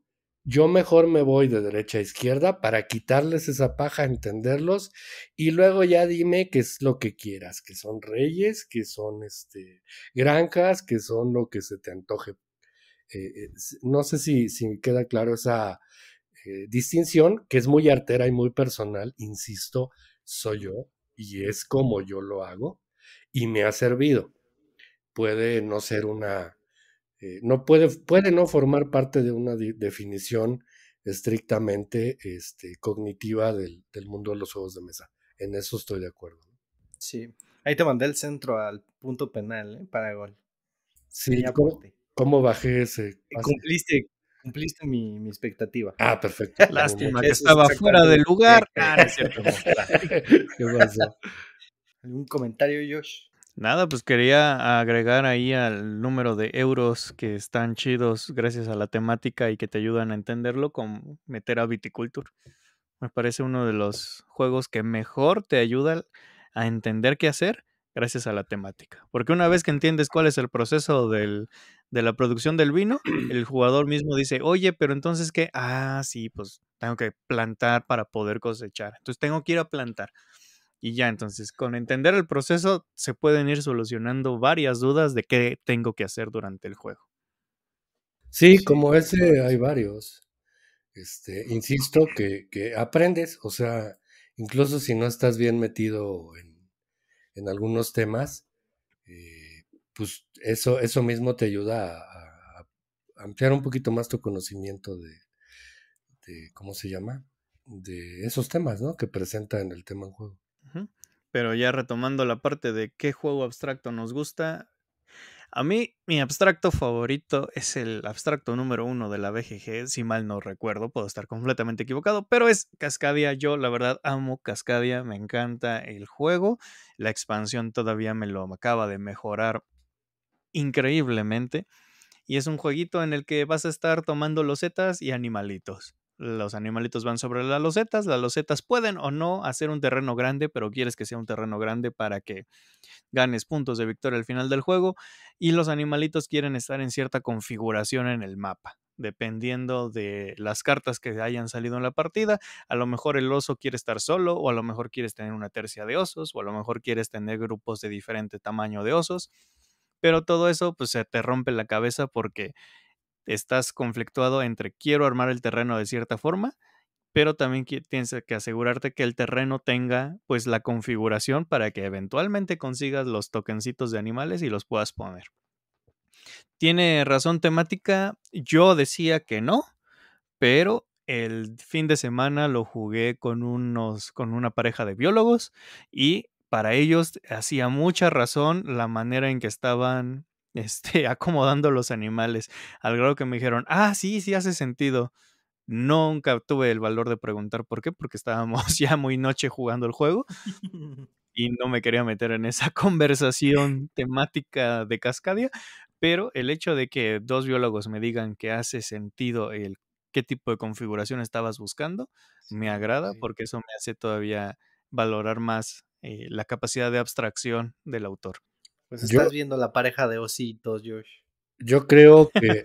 yo mejor me voy de derecha a izquierda para quitarles esa paja, entenderlos, y luego ya dime qué es lo que quieras, que son reyes, que son este, granjas, que son lo que se te antoje. Eh, eh, no sé si, si, queda claro esa eh, distinción, que es muy artera y muy personal, insisto, soy yo y es como yo lo hago y me ha servido. Puede no ser una eh, no puede, puede no formar parte de una definición estrictamente este, cognitiva del, mundo de los juegos de mesa. En eso estoy de acuerdo. Sí, ahí te mandé el centro al punto penal ¿eh? para gol. Sí, ¿cómo, bajé ese? Cumpliste, mi, expectativa. Ah, perfecto. Lástima que estaba fuera de lugar. Ah, ¿Qué ¿Algún comentario, Josh? Nada, pues quería agregar ahí al número de euros que están chidos gracias a la temática y que te ayudan a entenderlo con meter a Viticulture. Me parece uno de los juegos que mejor te ayuda a entender qué hacer gracias a la temática. Porque una vez que entiendes cuál es el proceso de la producción del vino, el jugador mismo dice, oye, pero entonces qué, ah, sí, pues tengo que plantar para poder cosechar. Entonces tengo que ir a plantar. Y ya, entonces, con entender el proceso, se pueden ir solucionando varias dudas de qué tengo que hacer durante el juego. Sí, como ese hay varios. Este, insisto que, aprendes, o sea, incluso si no estás bien metido en, algunos temas, eh, pues eso, eso mismo te ayuda a, ampliar un poquito más tu conocimiento de, de, ¿cómo se llama? De esos temas, ¿no? Que presenta en el tema en juego. Pero ya retomando la parte de qué juego abstracto nos gusta, a mí mi abstracto favorito es el abstracto número uno de la BGG, si mal no recuerdo, puedo estar completamente equivocado, pero es Cascadia, yo la verdad amo Cascadia, me encanta el juego, la expansión todavía me lo acaba de mejorar increíblemente y es un jueguito en el que vas a estar tomando losetas y animalitos los animalitos van sobre las losetas, las losetas pueden o no hacer un terreno grande, pero quieres que sea un terreno grande para que ganes puntos de victoria al final del juego y los animalitos quieren estar en cierta configuración en el mapa. Dependiendo de las cartas que hayan salido en la partida, a lo mejor el oso quiere estar solo, o a lo mejor quieres tener una tercia de osos, o a lo mejor quieres tener grupos de diferente tamaño de osos, pero todo eso pues se te rompe la cabeza porque estás conflictuado entre quiero armar el terreno de cierta forma, pero también tienes que asegurarte que el terreno tenga pues la configuración para que eventualmente consigas los tokencitos de animales y los puedas poner. ¿Tiene razón temática? Yo decía que no, pero el fin de semana lo jugué con unos con una pareja de biólogos y para ellos hacía mucha razón la manera en que estaban este, acomodando los animales, al grado que me dijeron, ah, sí, sí hace sentido. Nunca tuve el valor de preguntar por qué, porque estábamos ya muy noche jugando el juego y no me quería meter en esa conversación temática de Cascadia, pero el hecho de que dos biólogos me digan que hace sentido el qué tipo de configuración estabas buscando, me agrada porque eso me hace todavía valorar más eh, la capacidad de abstracción del autor. Pues estás viendo la pareja de ositos, Josh. Yo creo que,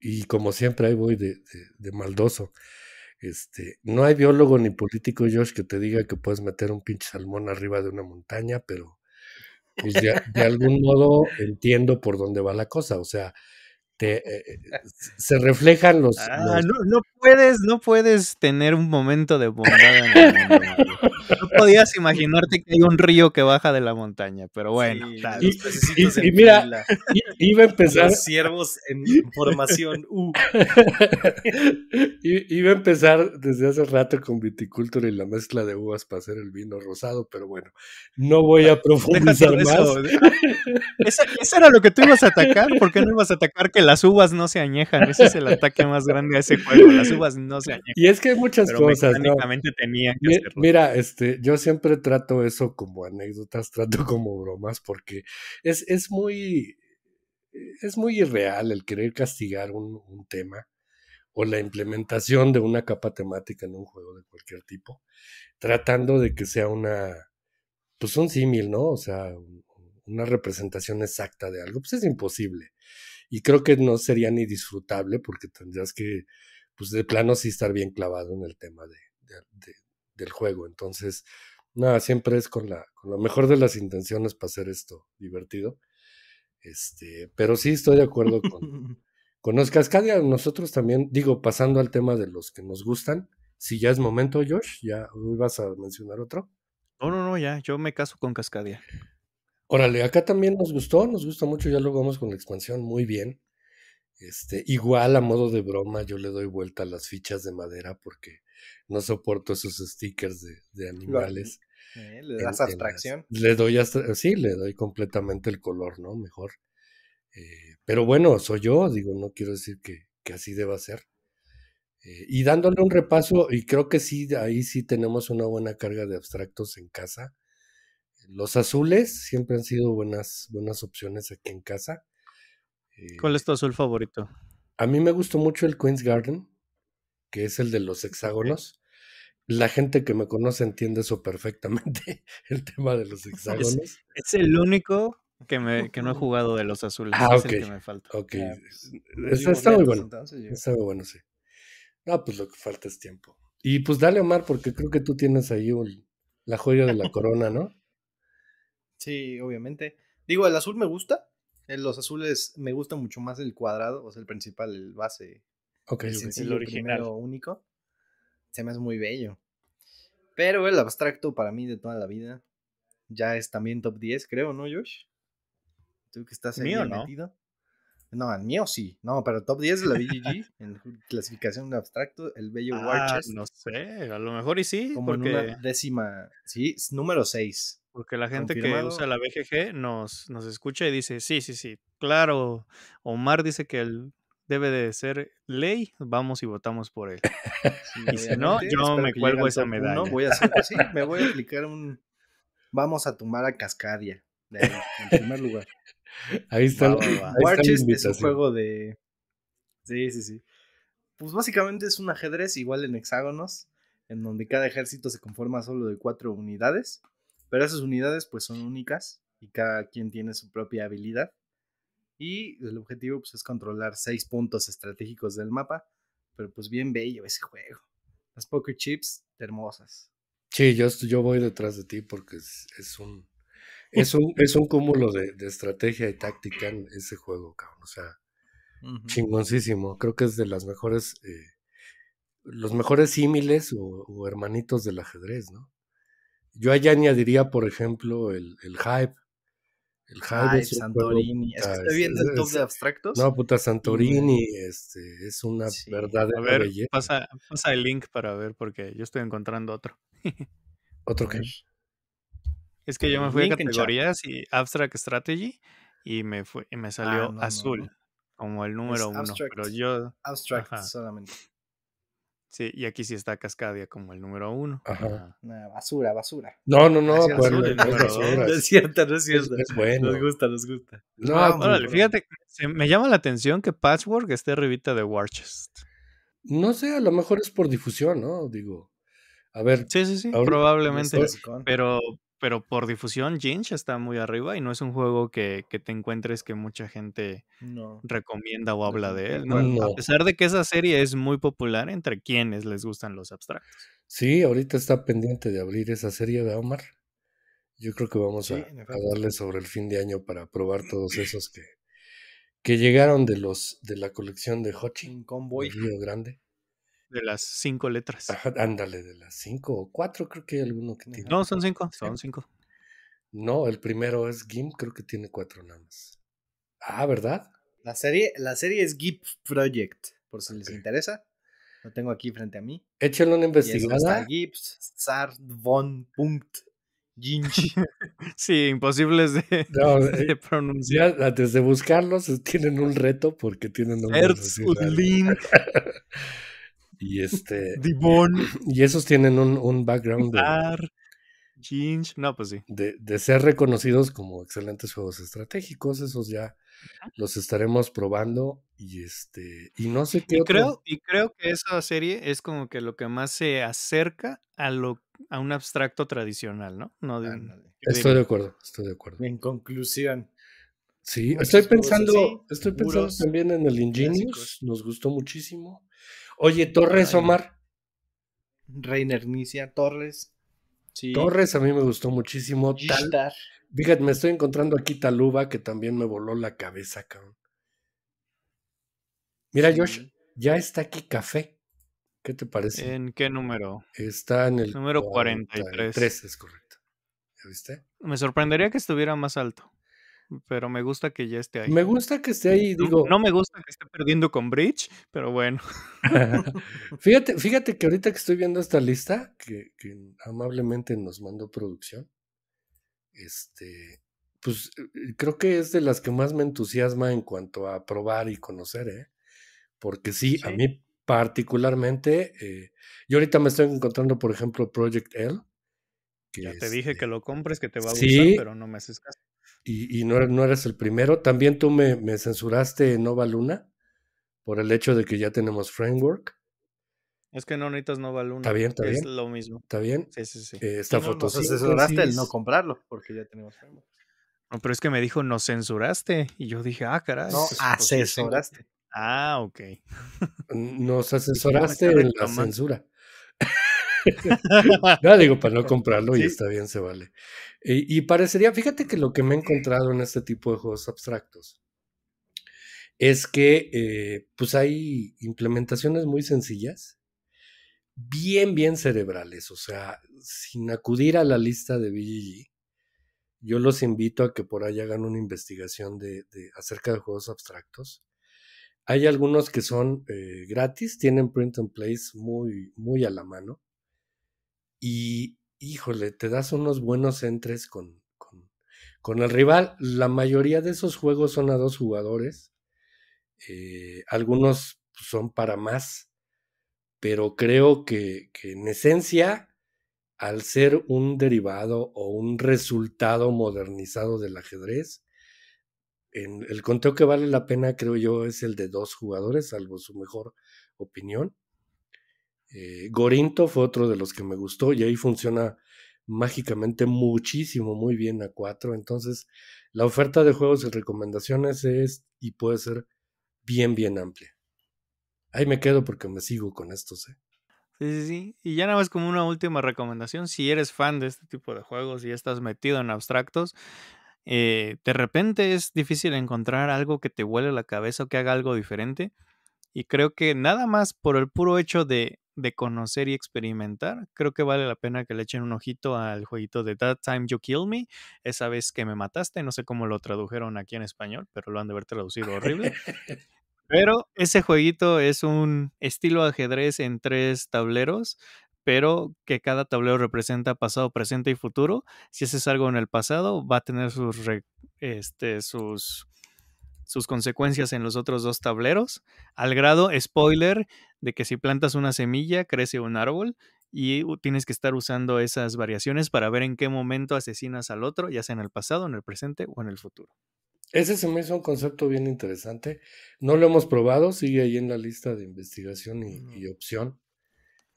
y como siempre ahí voy de, maldoso, este, no hay biólogo ni político, Josh, que te diga que puedes meter un pinche salmón arriba de una montaña, pero pues, de, algún modo entiendo por dónde va la cosa. O sea, te, eh, eh, se reflejan los, ah, No, puedes, no puedes tener un momento de bondad en el no podías imaginarte que hay un río que baja de la montaña, pero bueno. y, mira, iba a empezar. Los ciervos en formación U. iba a empezar desde hace rato con viticultura y la mezcla de uvas para hacer el vino rosado, pero bueno, no voy a profundizar más. Eso. era lo que tú ibas a atacar. porque qué no ibas a atacar que las uvas no se añejan? Ese es el ataque más grande a ese juego. Las uvas no se añejan. Y es que hay muchas cosas. Mira, este este, yo siempre trato eso como anécdotas, trato como bromas, porque es, es muy, es muy irreal el querer castigar un, tema o la implementación de una capa temática en un juego de cualquier tipo, tratando de que sea una, pues un símil, ¿no? O sea, una representación exacta de algo, pues es imposible. Y creo que no sería ni disfrutable porque tendrías que, pues de plano sí estar bien clavado en el tema de, el juego. Entonces, nada, siempre es con la, con la mejor de las intenciones para hacer esto divertido. Este, pero sí estoy de acuerdo con, con Cascadia. Nosotros también, digo, pasando al tema de los que nos gustan, si ya es momento, Josh, ya ibas a mencionar otro. No, no, no, ya, yo me caso con Cascadia. Órale, acá también nos gustó, nos gusta mucho, ya lo vamos con la expansión, muy bien. Este, igual a modo de broma, yo le doy vuelta a las fichas de madera porque no soporto esos stickers de, animales. Eh, le abstracción. le doy sí, le doy completamente el color, ¿no? Mejor. Eh, pero bueno, soy yo, digo, no quiero decir que, que así deba ser. Eh, y dándole un repaso, y creo que sí, ahí sí tenemos una buena carga de abstractos en casa. Los azules siempre han sido buenas, buenas opciones aquí en casa. ¿Cuál es tu azul favorito? A mí me gustó mucho el Queen's Garden que es el de los hexágonos. La gente que me conoce entiende eso perfectamente, el tema de los hexágonos. Es, el único que, me, que, no he jugado de los azules. Ah, es ok. El Ok. Pues, e, está, muy bueno. Está muy bueno, sí. No, pues lo que falta es tiempo. Y pues dale, Omar, porque creo que tú tienes ahí la joya de la corona, ¿no? Sí, obviamente. Digo, el azul me gusta. En los azules me gusta mucho más el cuadrado, o sea, el principal, el base Okay, el sencillo original. único. Se me hace muy bello. Pero el abstracto para mí de toda la vida ya es también top 10, creo, ¿no, Josh? Tú que estás ahí mío, no. No, el mío sí. No, pero top 10 de la BGG en clasificación de abstracto, el bello ah, No sé, a lo mejor y sí. Como porque... en una décima. Sí, número 6. Porque la gente que usa la BGG nos, nos escucha y dice, sí, sí, sí, claro. Omar dice que el debe de ser ley, vamos y votamos por él. y si no, yo me cuelgo esa medalla. voy a pues me voy a aplicar un vamos a tomar a Cascadia en primer lugar. Ahí está. es un juego de Sí, sí, sí. Pues básicamente es un ajedrez igual en hexágonos, en donde cada ejército se conforma solo de cuatro unidades, pero esas unidades pues son únicas y cada quien tiene su propia habilidad. Y el objetivo pues, es controlar seis puntos estratégicos del mapa. Pero pues bien bello ese juego. Las poker chips hermosas. Sí, yo, yo voy detrás de ti porque es, un es un, es un cúmulo de, estrategia y táctica en ese juego, cabrón. O sea, chingoncísimo. Creo que es de las mejores, eh, los mejores símiles o, hermanitos del ajedrez, ¿no? Yo allá añadiría, por ejemplo, el hype, el hype, Santorini. estoy viendo el top de abstractos. No, puta, Santorini este, es una verdadera a ver, Pasa, pasa, el link para ver, porque yo estoy encontrando otro. ¿Otro qué? Es que yo me fui a categorías y Abstract Strategy y me, y me ah, salió azul como el número uno. Abstract, pero yo. Abstract solamente. Sí, y aquí sí está Cascadia como el número uno. Ajá. basura, basura. No, no, no, es pues, no, es cierto, no es cierto. Es, bueno. Nos gusta, nos gusta. No, ah, pues, fíjate, me llama la atención que Patchwork esté revista de Warchest. No sé, a lo mejor es por difusión, ¿no? Digo, a ver. Sí, sí, sí, probablemente. Pero, pero por difusión Jinch está muy arriba y no es un juego que, te encuentres que mucha gente recomienda o habla de él. A pesar de que esa serie es muy popular entre quienes les gustan los abstractos. Sí, ahorita está pendiente de abrir esa serie de Omar. Yo creo que vamos a, darle sobre el fin de año para probar todos esos que, que llegaron de los de la colección de Hotchin Convoy. Río Grande de las cinco letras. ándale, de las cinco o cuatro, creo que hay alguno que tiene. No, son cinco, son cinco. No, el primero es GIMP, creo que tiene cuatro nada Ah, ¿verdad? La serie, la serie es GIMP Project, por si les interesa. Lo tengo aquí frente a mí. Échenle una investigada. Gips, Sard, Von, Punkt, Ginch. sí, imposibles de, eh, pronunciar. antes de buscarlos, tienen un reto porque tienen un. Y este. Y esos tienen un, background pues de. De, ser reconocidos como excelentes juegos estratégicos, esos ya los estaremos probando y este y no sé qué creo y creo que esa serie es como que lo que más se acerca a lo a un abstracto tradicional no no estoy de acuerdo estoy de acuerdo en conclusión sí estoy pensando estoy pensando también en el Ingenious nos gustó muchísimo Oye, Torres Omar. Reiner Nicia, Torres. Torres a mí me gustó muchísimo. Tal, fíjate, me estoy encontrando aquí Taluba, que también me voló la cabeza, cabrón. Mira, Josh, ya está aquí Café. ¿Qué te parece? ¿En qué número? Está en el número 43. 43 es correcto. ¿Ya viste? Me sorprendería que estuviera más alto pero me gusta que ya esté ahí. Me gusta que esté ahí, digo. No, me gusta que esté perdiendo con Bridge, pero bueno. fíjate, fíjate que ahorita que estoy viendo esta lista, que, amablemente nos mandó producción, este, pues eh, creo que es de las que más me entusiasma en cuanto a probar y conocer, ¿eh? Porque sí, a mí particularmente, eh, yo ahorita me estoy encontrando, por ejemplo, Project L. ya te dije que este lo compres, que te va a gustar, pero no me haces caso y, no, er, no, eres el primero. También tú me, me, censuraste Nova Luna por el hecho de que ya tenemos framework. Es que no necesitas Nova Luna. Está bien, está bien. Es lo mismo. Está bien. Eh, esta foto nos censuraste el no comprarlo porque ya tenemos framework. No, pero es que me dijo, nos censuraste. Y yo dije, ah, caray. No, asesoraste. Ah, ok. Nos asesoraste en la censura. ya digo, para no comprarlo y está bien, se vale. Eh, y parecería, fíjate que lo que me he encontrado en este tipo de juegos abstractos es que eh, pues hay implementaciones muy sencillas, bien, bien cerebrales, o sea, sin acudir a la lista de BGG, yo los invito a que por ahí hagan una investigación de, acerca de juegos abstractos. Hay algunos que son eh, gratis, tienen print and place muy, muy a la mano. Y híjole, te das unos buenos entres con, el rival. La mayoría de esos juegos son a dos jugadores. Eh, algunos son para más, pero creo que, que en esencia al ser un derivado o un resultado modernizado del ajedrez, en el conteo que vale la pena, creo yo, es el de dos jugadores, salvo su mejor opinión. Eh, Gorinto fue otro de los que me gustó y ahí funciona mágicamente muchísimo, muy bien a 4. Entonces, la oferta de juegos y recomendaciones es y puede ser bien, bien amplia. Ahí me quedo porque me sigo con estos. ¿eh? Sí, sí, sí. Y ya nada más como una última recomendación, si eres fan de este tipo de juegos y estás metido en abstractos, eh, de repente es difícil encontrar algo que te vuele la cabeza o que haga algo diferente. Y creo que nada más por el puro hecho de de conocer y experimentar, creo que vale la pena que le echen un ojito al jueguito de That Time You Kill Me, esa vez que me mataste, no sé cómo lo tradujeron aquí en español, pero lo han de haber traducido horrible. Pero ese jueguito es un estilo ajedrez en tres tableros, pero que cada tablero representa pasado, presente y futuro. Si haces algo en el pasado, va a tener sus, este, sus, sus consecuencias en los otros dos tableros. Al grado, spoiler, de que si plantas una semilla, crece un árbol y tienes que estar usando esas variaciones para ver en qué momento asesinas al otro, ya sea en el pasado, en el presente o en el futuro. Ese se me hizo un concepto bien interesante. No lo hemos probado, sigue ahí en la lista de investigación y, opción.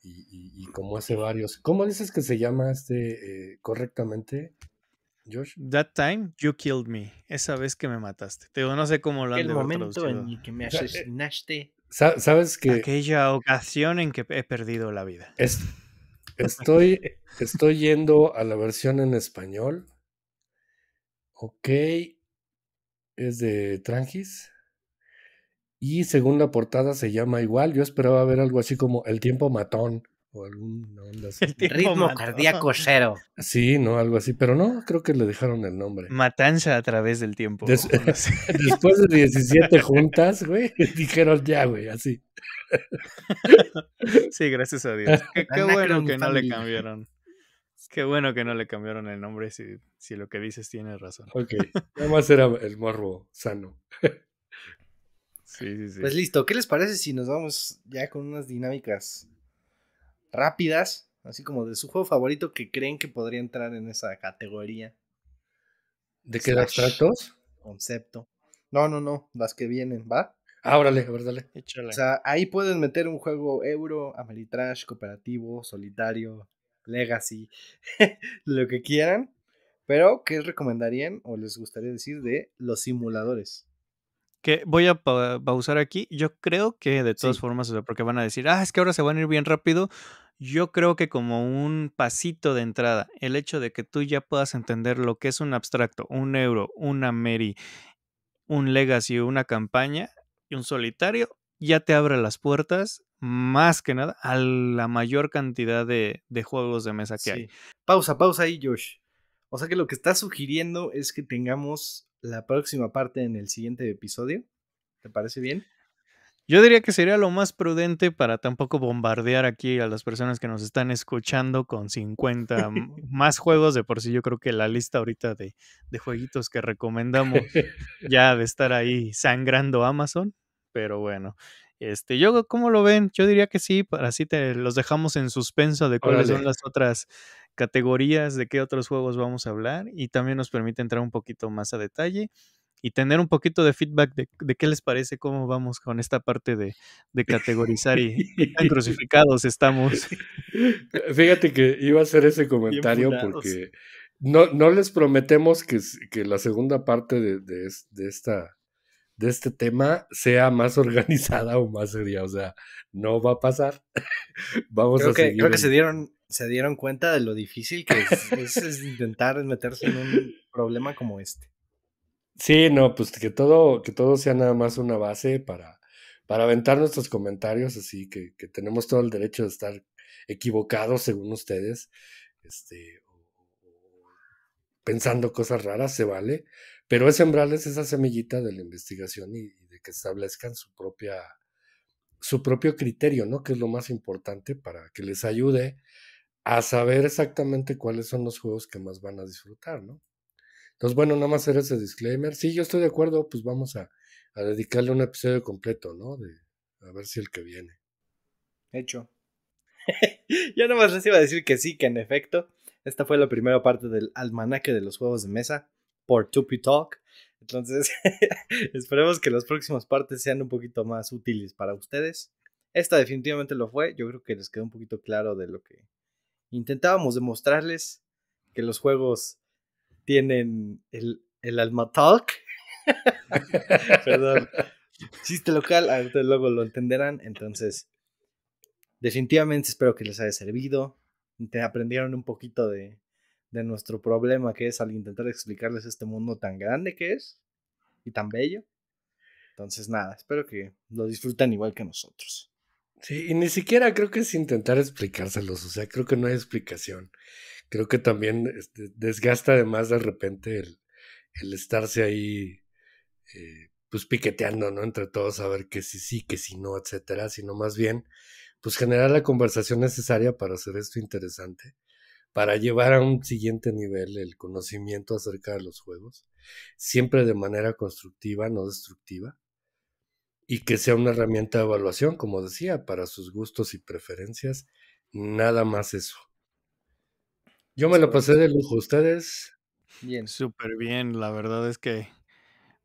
Y, como hace varios. ¿Cómo dices que se llama este eh, correctamente, Josh? That time you killed me. Esa vez que me mataste. Te no sé cómo lo han El momento en que me asesinaste. Sabes que... Aquella ocasión en que he perdido la vida. estoy, estoy yendo a la versión en español. Ok. Es de Tranjis Y según la portada se llama igual. Yo esperaba ver algo así como El tiempo matón o alguna onda así. Ritmo cardíaco cero. Sí, no, algo así, pero no, creo que le dejaron el nombre. Matanza a través del tiempo. Después de 17 juntas, güey, dijeron ya, güey, así. sí, gracias a Dios. Qué, bueno que no le cambiaron. Qué bueno que no le cambiaron el nombre si, si lo que dices tiene razón. Ok, nada más era el morbo sano. Sí, sí, sí. Pues listo, ¿qué les parece si nos vamos ya con unas dinámicas rápidas, así como de su juego favorito que creen que podría entrar en esa categoría. ¿De qué abstractos? Concepto. No, no, no, las que vienen, ¿va? Ábrale, ah, órale, ahí pueden meter un juego euro, ameritrash, cooperativo, solitario, legacy, lo que quieran. Pero, ¿qué recomendarían o les gustaría decir de los simuladores? Que voy a pausar aquí. Yo creo que de todas formas, porque van a decir, ah, es que ahora se van a ir bien rápido. Yo creo que como un pasito de entrada, el hecho de que tú ya puedas entender lo que es un abstracto, un euro, una Mary, un legacy, una campaña y un solitario, ya te abre las puertas más que nada a la mayor cantidad de, juegos de mesa que hay. Pausa, pausa ahí, Josh. O sea que lo que estás sugiriendo es que tengamos la próxima parte en el siguiente episodio. ¿Te parece bien? Yo diría que sería lo más prudente para tampoco bombardear aquí a las personas que nos están escuchando con 50 más juegos. De por sí, yo creo que la lista ahorita de, de jueguitos que recomendamos ya de estar ahí sangrando Amazon. Pero bueno, este, yo, ¿cómo lo ven? Yo diría que sí, para así te los dejamos en suspenso de cuáles son las otras categorías, de qué otros juegos vamos a hablar y también nos permite entrar un poquito más a detalle y tener un poquito de feedback de, qué les parece, cómo vamos con esta parte de, categorizar y, tan crucificados estamos. Fíjate que iba a hacer ese comentario porque no, no les prometemos que, que la segunda parte de, esta, de este tema sea más organizada o más seria. O sea, no va a pasar. Vamos creo a que, Creo que se dieron, se dieron cuenta de lo difícil que es intentar meterse en un problema como este. Sí, no, pues que todo, que todo sea nada más una base para, para aventar nuestros comentarios, así que, que tenemos todo el derecho de estar equivocados según ustedes, este, pensando cosas raras, se vale, pero es sembrarles esa semillita de la investigación y, de que establezcan su propia, su propio criterio, ¿no? Que es lo más importante para que les ayude a saber exactamente cuáles son los juegos que más van a disfrutar, ¿no? Entonces, bueno, nada más hacer ese disclaimer. Sí, yo estoy de acuerdo, pues vamos a, dedicarle un episodio completo, ¿no? De, a ver si el que viene. Hecho. Ya nada más les iba a decir que sí, que en efecto, esta fue la primera parte del almanaque de los juegos de mesa por Tupi Talk. Entonces, esperemos que las próximas partes sean un poquito más útiles para ustedes. Esta definitivamente lo fue. Yo creo que les quedó un poquito claro de lo que intentábamos demostrarles que los juegos tienen el, el Alma Talk. Perdón. Chiste local, ustedes luego lo entenderán. Entonces, definitivamente espero que les haya servido. Te aprendieron un poquito de, de nuestro problema que es al intentar explicarles este mundo tan grande que es y tan bello. Entonces, nada, espero que lo disfruten igual que nosotros. Sí, y ni siquiera creo que es intentar explicárselos, o sea, creo que no hay explicación creo que también este, desgasta además de repente el, estarse ahí eh, pues piqueteando, ¿no? Entre todos a ver que sí, sí, que sí, no, etcétera, sino más bien pues generar la conversación necesaria para hacer esto interesante, para llevar a un siguiente nivel el conocimiento acerca de los juegos, siempre de manera constructiva, no destructiva, y que sea una herramienta de evaluación, como decía, para sus gustos y preferencias, nada más eso. Yo me lo pasé de lujo, ¿ustedes? Bien. Súper bien, la verdad es que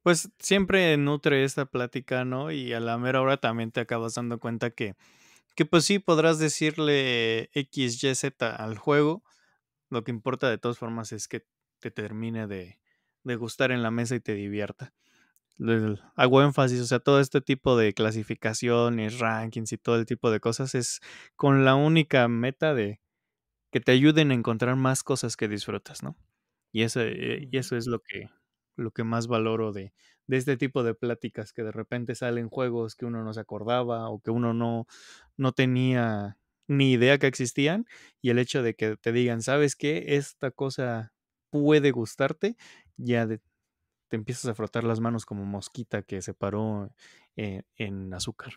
pues siempre nutre esta plática, ¿no? Y a la mera hora también te acabas dando cuenta que, que pues sí podrás decirle X, Y, Z al juego. Lo que importa de todas formas es que te termine de, de gustar en la mesa y te divierta. Hago énfasis, o sea, todo este tipo de clasificaciones, rankings y todo el tipo de cosas es con la única meta de, que te ayuden a encontrar más cosas que disfrutas, ¿no? Y eso, eh, y eso es lo que, lo que más valoro de, de este tipo de pláticas que de repente salen juegos que uno no se acordaba o que uno no, no tenía ni idea que existían y el hecho de que te digan, ¿sabes qué? Esta cosa puede gustarte, ya te empiezas a frotar las manos como mosquita que se paró eh, en azúcar.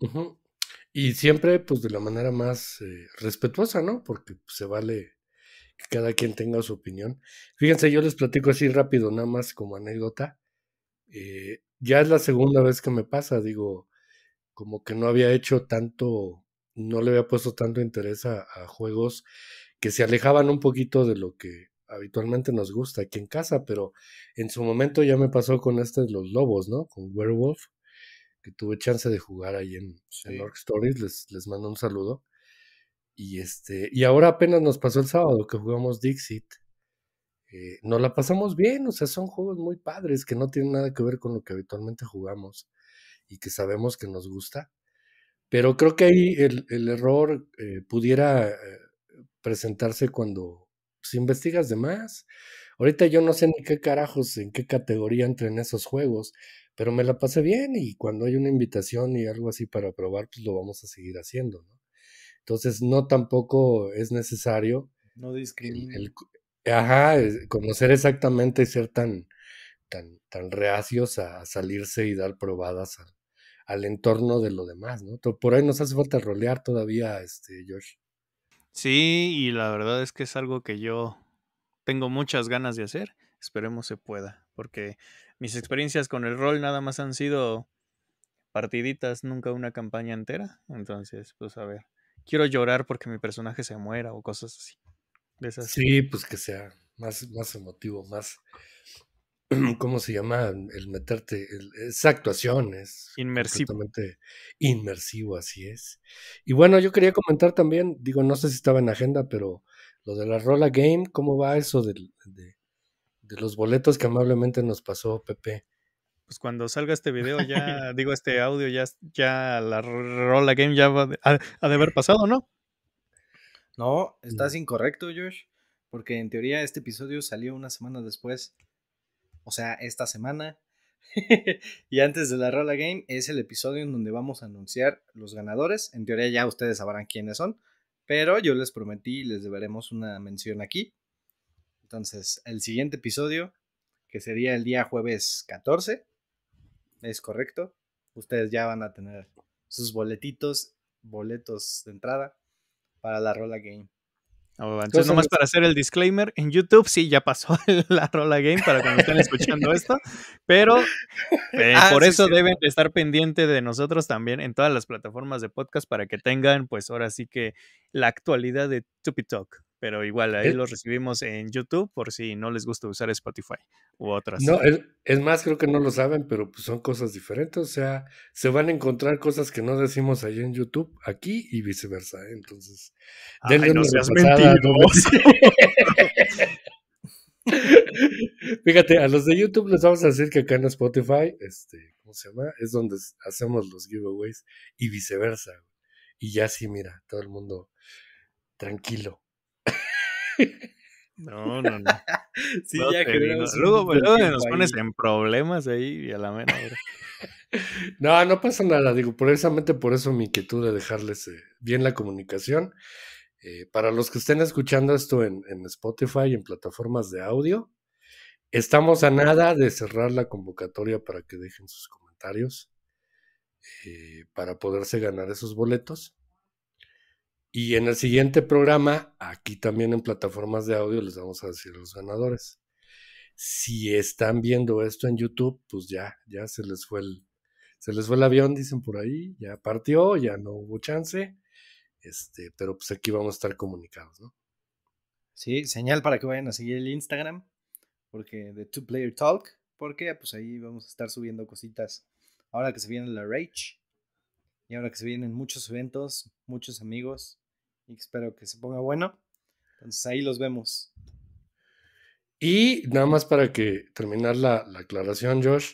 Y siempre, pues, de la manera más eh, respetuosa, ¿no? Porque pues, se vale que cada quien tenga su opinión. Fíjense, yo les platico así rápido, nada más como anécdota. Eh, ya es la segunda vez que me pasa, digo, como que no había hecho tanto, no le había puesto tanto interés a, a juegos que se alejaban un poquito de lo que habitualmente nos gusta aquí en casa, pero en su momento ya me pasó con este de los lobos, ¿no? Con Werewolf que tuve chance de jugar ahí en, pues, sí. Stories, les, les mando un saludo. Y este, y ahora apenas nos pasó el sábado que jugamos Dixit. Eh, nos la pasamos bien, o sea, son juegos muy padres que no tienen nada que ver con lo que habitualmente jugamos y que sabemos que nos gusta. Pero creo que ahí el, error eh, pudiera eh, presentarse cuando ...si pues, investigas de más. Ahorita yo no sé ni qué carajos, en qué categoría entren esos juegos, pero me la pasé bien y cuando hay una invitación y algo así para probar, pues lo vamos a seguir haciendo, ¿no? Entonces, no tampoco es necesario. No discriminar. Ajá, conocer exactamente y ser tan, tan, tan reacios a salirse y dar probadas al, entorno de lo demás, ¿no? Por ahí nos hace falta rolear todavía, este, George. Sí, y la verdad es que es algo que yo tengo muchas ganas de hacer. Esperemos se pueda, porque mis experiencias con el rol nada más han sido partiditas, nunca una campaña entera. Entonces, pues a ver, quiero llorar porque mi personaje se muera o cosas así. Sí, pues que sea más, más emotivo, más... ¿Cómo se llama? El meterte, el, esa actuación es inmersivo. Inmersivo, así es. Y bueno, yo quería comentar también, digo, no sé si estaba en agenda, pero lo de la Rola Game, ¿cómo va eso del, de, de los boletos que amablemente nos pasó Pepe. Pues cuando salga este video ya, digo, este audio ya, ya la rola game ya ha, de haber pasado, ¿no? No, mm. estás incorrecto, Josh, porque en teoría este episodio salió una semana después, o sea, esta semana. y antes de la rola game es el episodio en donde vamos a anunciar los ganadores. En teoría ya ustedes sabrán quiénes son, pero yo les prometí y les deberemos una mención aquí entonces, el siguiente episodio, que sería el día jueves 14, es correcto. Ustedes ya van a tener sus boletitos, boletos de entrada para la Rola Game. Ah, entonces, nomás para hacer el disclaimer, en YouTube sí ya pasó la Rola Game para cuando estén escuchando esto, pero eh, ah, por eso deben estar pendiente de nosotros también en todas las plataformas de podcast para que tengan, pues ahora sí que la actualidad de Tupi Talk pero igual ahí los recibimos en YouTube por si no les gusta usar Spotify u otras. No, es, más, creo que no lo saben, pero pues son cosas diferentes, o sea, se van a encontrar cosas que no decimos ahí en YouTube, aquí y viceversa, ¿eh? entonces... Ay, no Fíjate, a los de YouTube les vamos a decir que acá en Spotify, este, ¿cómo se llama? Es donde hacemos los giveaways y viceversa. Y ya sí, mira, todo el mundo tranquilo. No, no, no. sí, ya creemos. nos pones en problemas ahí y a la mera No, no pasa nada. Digo, precisamente por eso mi inquietud de dejarles eh, bien la comunicación. Eh, para los que estén escuchando esto en, Spotify en plataformas de audio, estamos a nada de cerrar la convocatoria para que dejen sus comentarios eh, para poderse ganar esos boletos. Y en el siguiente programa, aquí también en plataformas de audio, les vamos a decir los ganadores. Si están viendo esto en YouTube, pues ya, ya se les fue el, se les fue el avión, dicen por ahí, ya partió, ya no hubo chance. Este, pero pues aquí vamos a estar comunicados, ¿no? Sí, señal para que vayan a seguir el Instagram, porque de Two Player Talk, porque pues ahí vamos a estar subiendo cositas. Ahora que se viene la Rage, y ahora que se vienen muchos eventos, muchos amigos, espero que se ponga bueno. Entonces ahí los vemos. Y nada más para que terminar la, aclaración, Josh,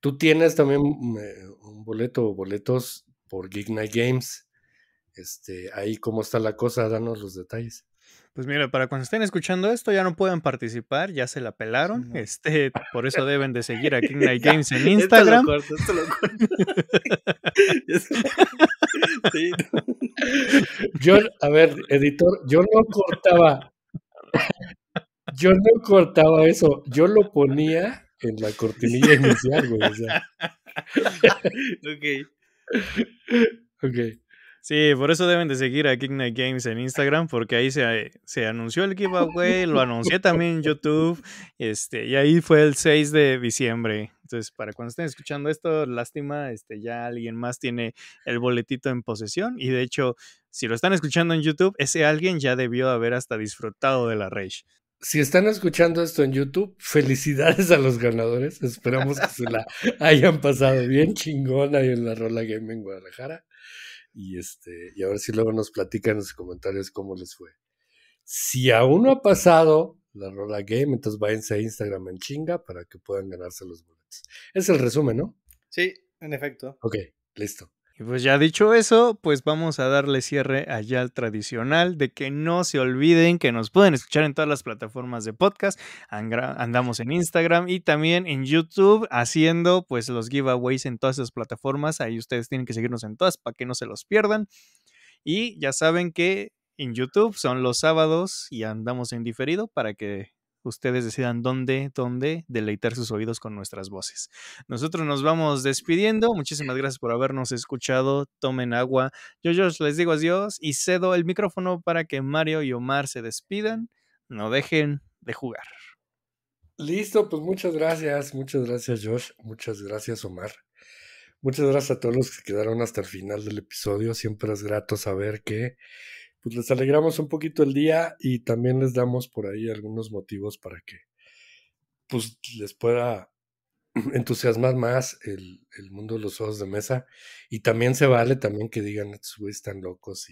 tú tienes también eh, un boleto o boletos por Gig Night Games. Este, ahí cómo está la cosa, danos los detalles. Pues mira, para cuando estén escuchando esto ya no pueden participar, ya se la pelaron. Este, por eso deben de seguir a King Night Games en Instagram. Yo, a ver, editor, yo no cortaba. Yo no cortaba eso, yo lo ponía en la cortinilla inicial, güey. ok. Ok. Sí, por eso deben de seguir a Night Games en Instagram, porque ahí se, anunció el giveaway, lo anuncié también en YouTube, este, y ahí fue el 6 de diciembre. Entonces, para cuando estén escuchando esto, lástima, este, ya alguien más tiene el boletito en posesión, y de hecho, si lo están escuchando en YouTube, ese alguien ya debió haber hasta disfrutado de la rage. Si están escuchando esto en YouTube, felicidades a los ganadores. Esperamos que se la hayan pasado bien chingona y en la Rola Game en Guadalajara. Y, este, y a ver si luego nos platican en los comentarios cómo les fue. Si aún no ha pasado la Rola Game, entonces váyanse a Instagram en chinga para que puedan ganarse los boletos. Es el resumen, ¿no? Sí, en efecto. Ok, listo. Y pues ya dicho eso, pues vamos a darle cierre allá al tradicional de que no se olviden que nos pueden escuchar en todas las plataformas de podcast. Andamos en Instagram y también en YouTube haciendo pues los giveaways en todas esas plataformas. Ahí ustedes tienen que seguirnos en todas para que no se los pierdan. Y ya saben que en YouTube son los sábados y andamos en diferido para que ustedes decidan dónde, dónde deleitar sus oídos con nuestras voces. Nosotros nos vamos despidiendo. Muchísimas gracias por habernos escuchado. Tomen agua. Yo, yo les digo adiós y cedo el micrófono para que Mario y Omar se despidan. No dejen de jugar. Listo, pues muchas gracias, muchas gracias Josh, muchas gracias Omar. Muchas gracias a todos los que quedaron hasta el final del episodio. Siempre es grato saber que pues les alegramos un poquito el día y también les damos por ahí algunos motivos para que pues les pueda entusiasmar más el, mundo de los ojos de mesa y también se vale también que digan estos güeyes están locos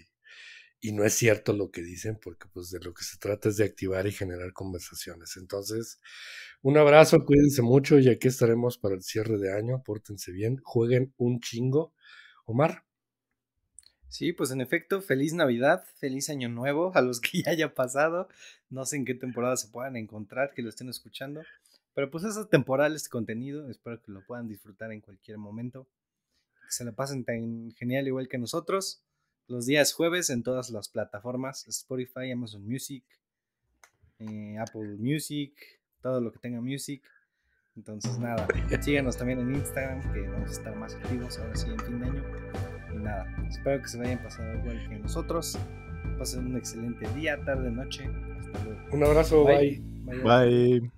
y, no es cierto lo que dicen porque pues de lo que se trata es de activar y generar conversaciones entonces un abrazo cuídense mucho y aquí estaremos para el cierre de año pórtense bien jueguen un chingo Omar Sí, pues en efecto, feliz Navidad, feliz Año Nuevo a los que ya haya pasado. No sé en qué temporada se puedan encontrar, que lo estén escuchando. Pero pues es temporal este contenido. Espero que lo puedan disfrutar en cualquier momento. Que se la pasen tan genial igual que nosotros. Los días jueves en todas las plataformas: Spotify, Amazon Music, eh, Apple Music, todo lo que tenga music. Entonces, nada, síganos también en Instagram, que vamos a estar más activos ahora sí en fin de año nada, espero que se vayan pasando igual que nosotros. Pasen un excelente día, tarde, noche. Hasta luego. Un abrazo, bye. bye. bye.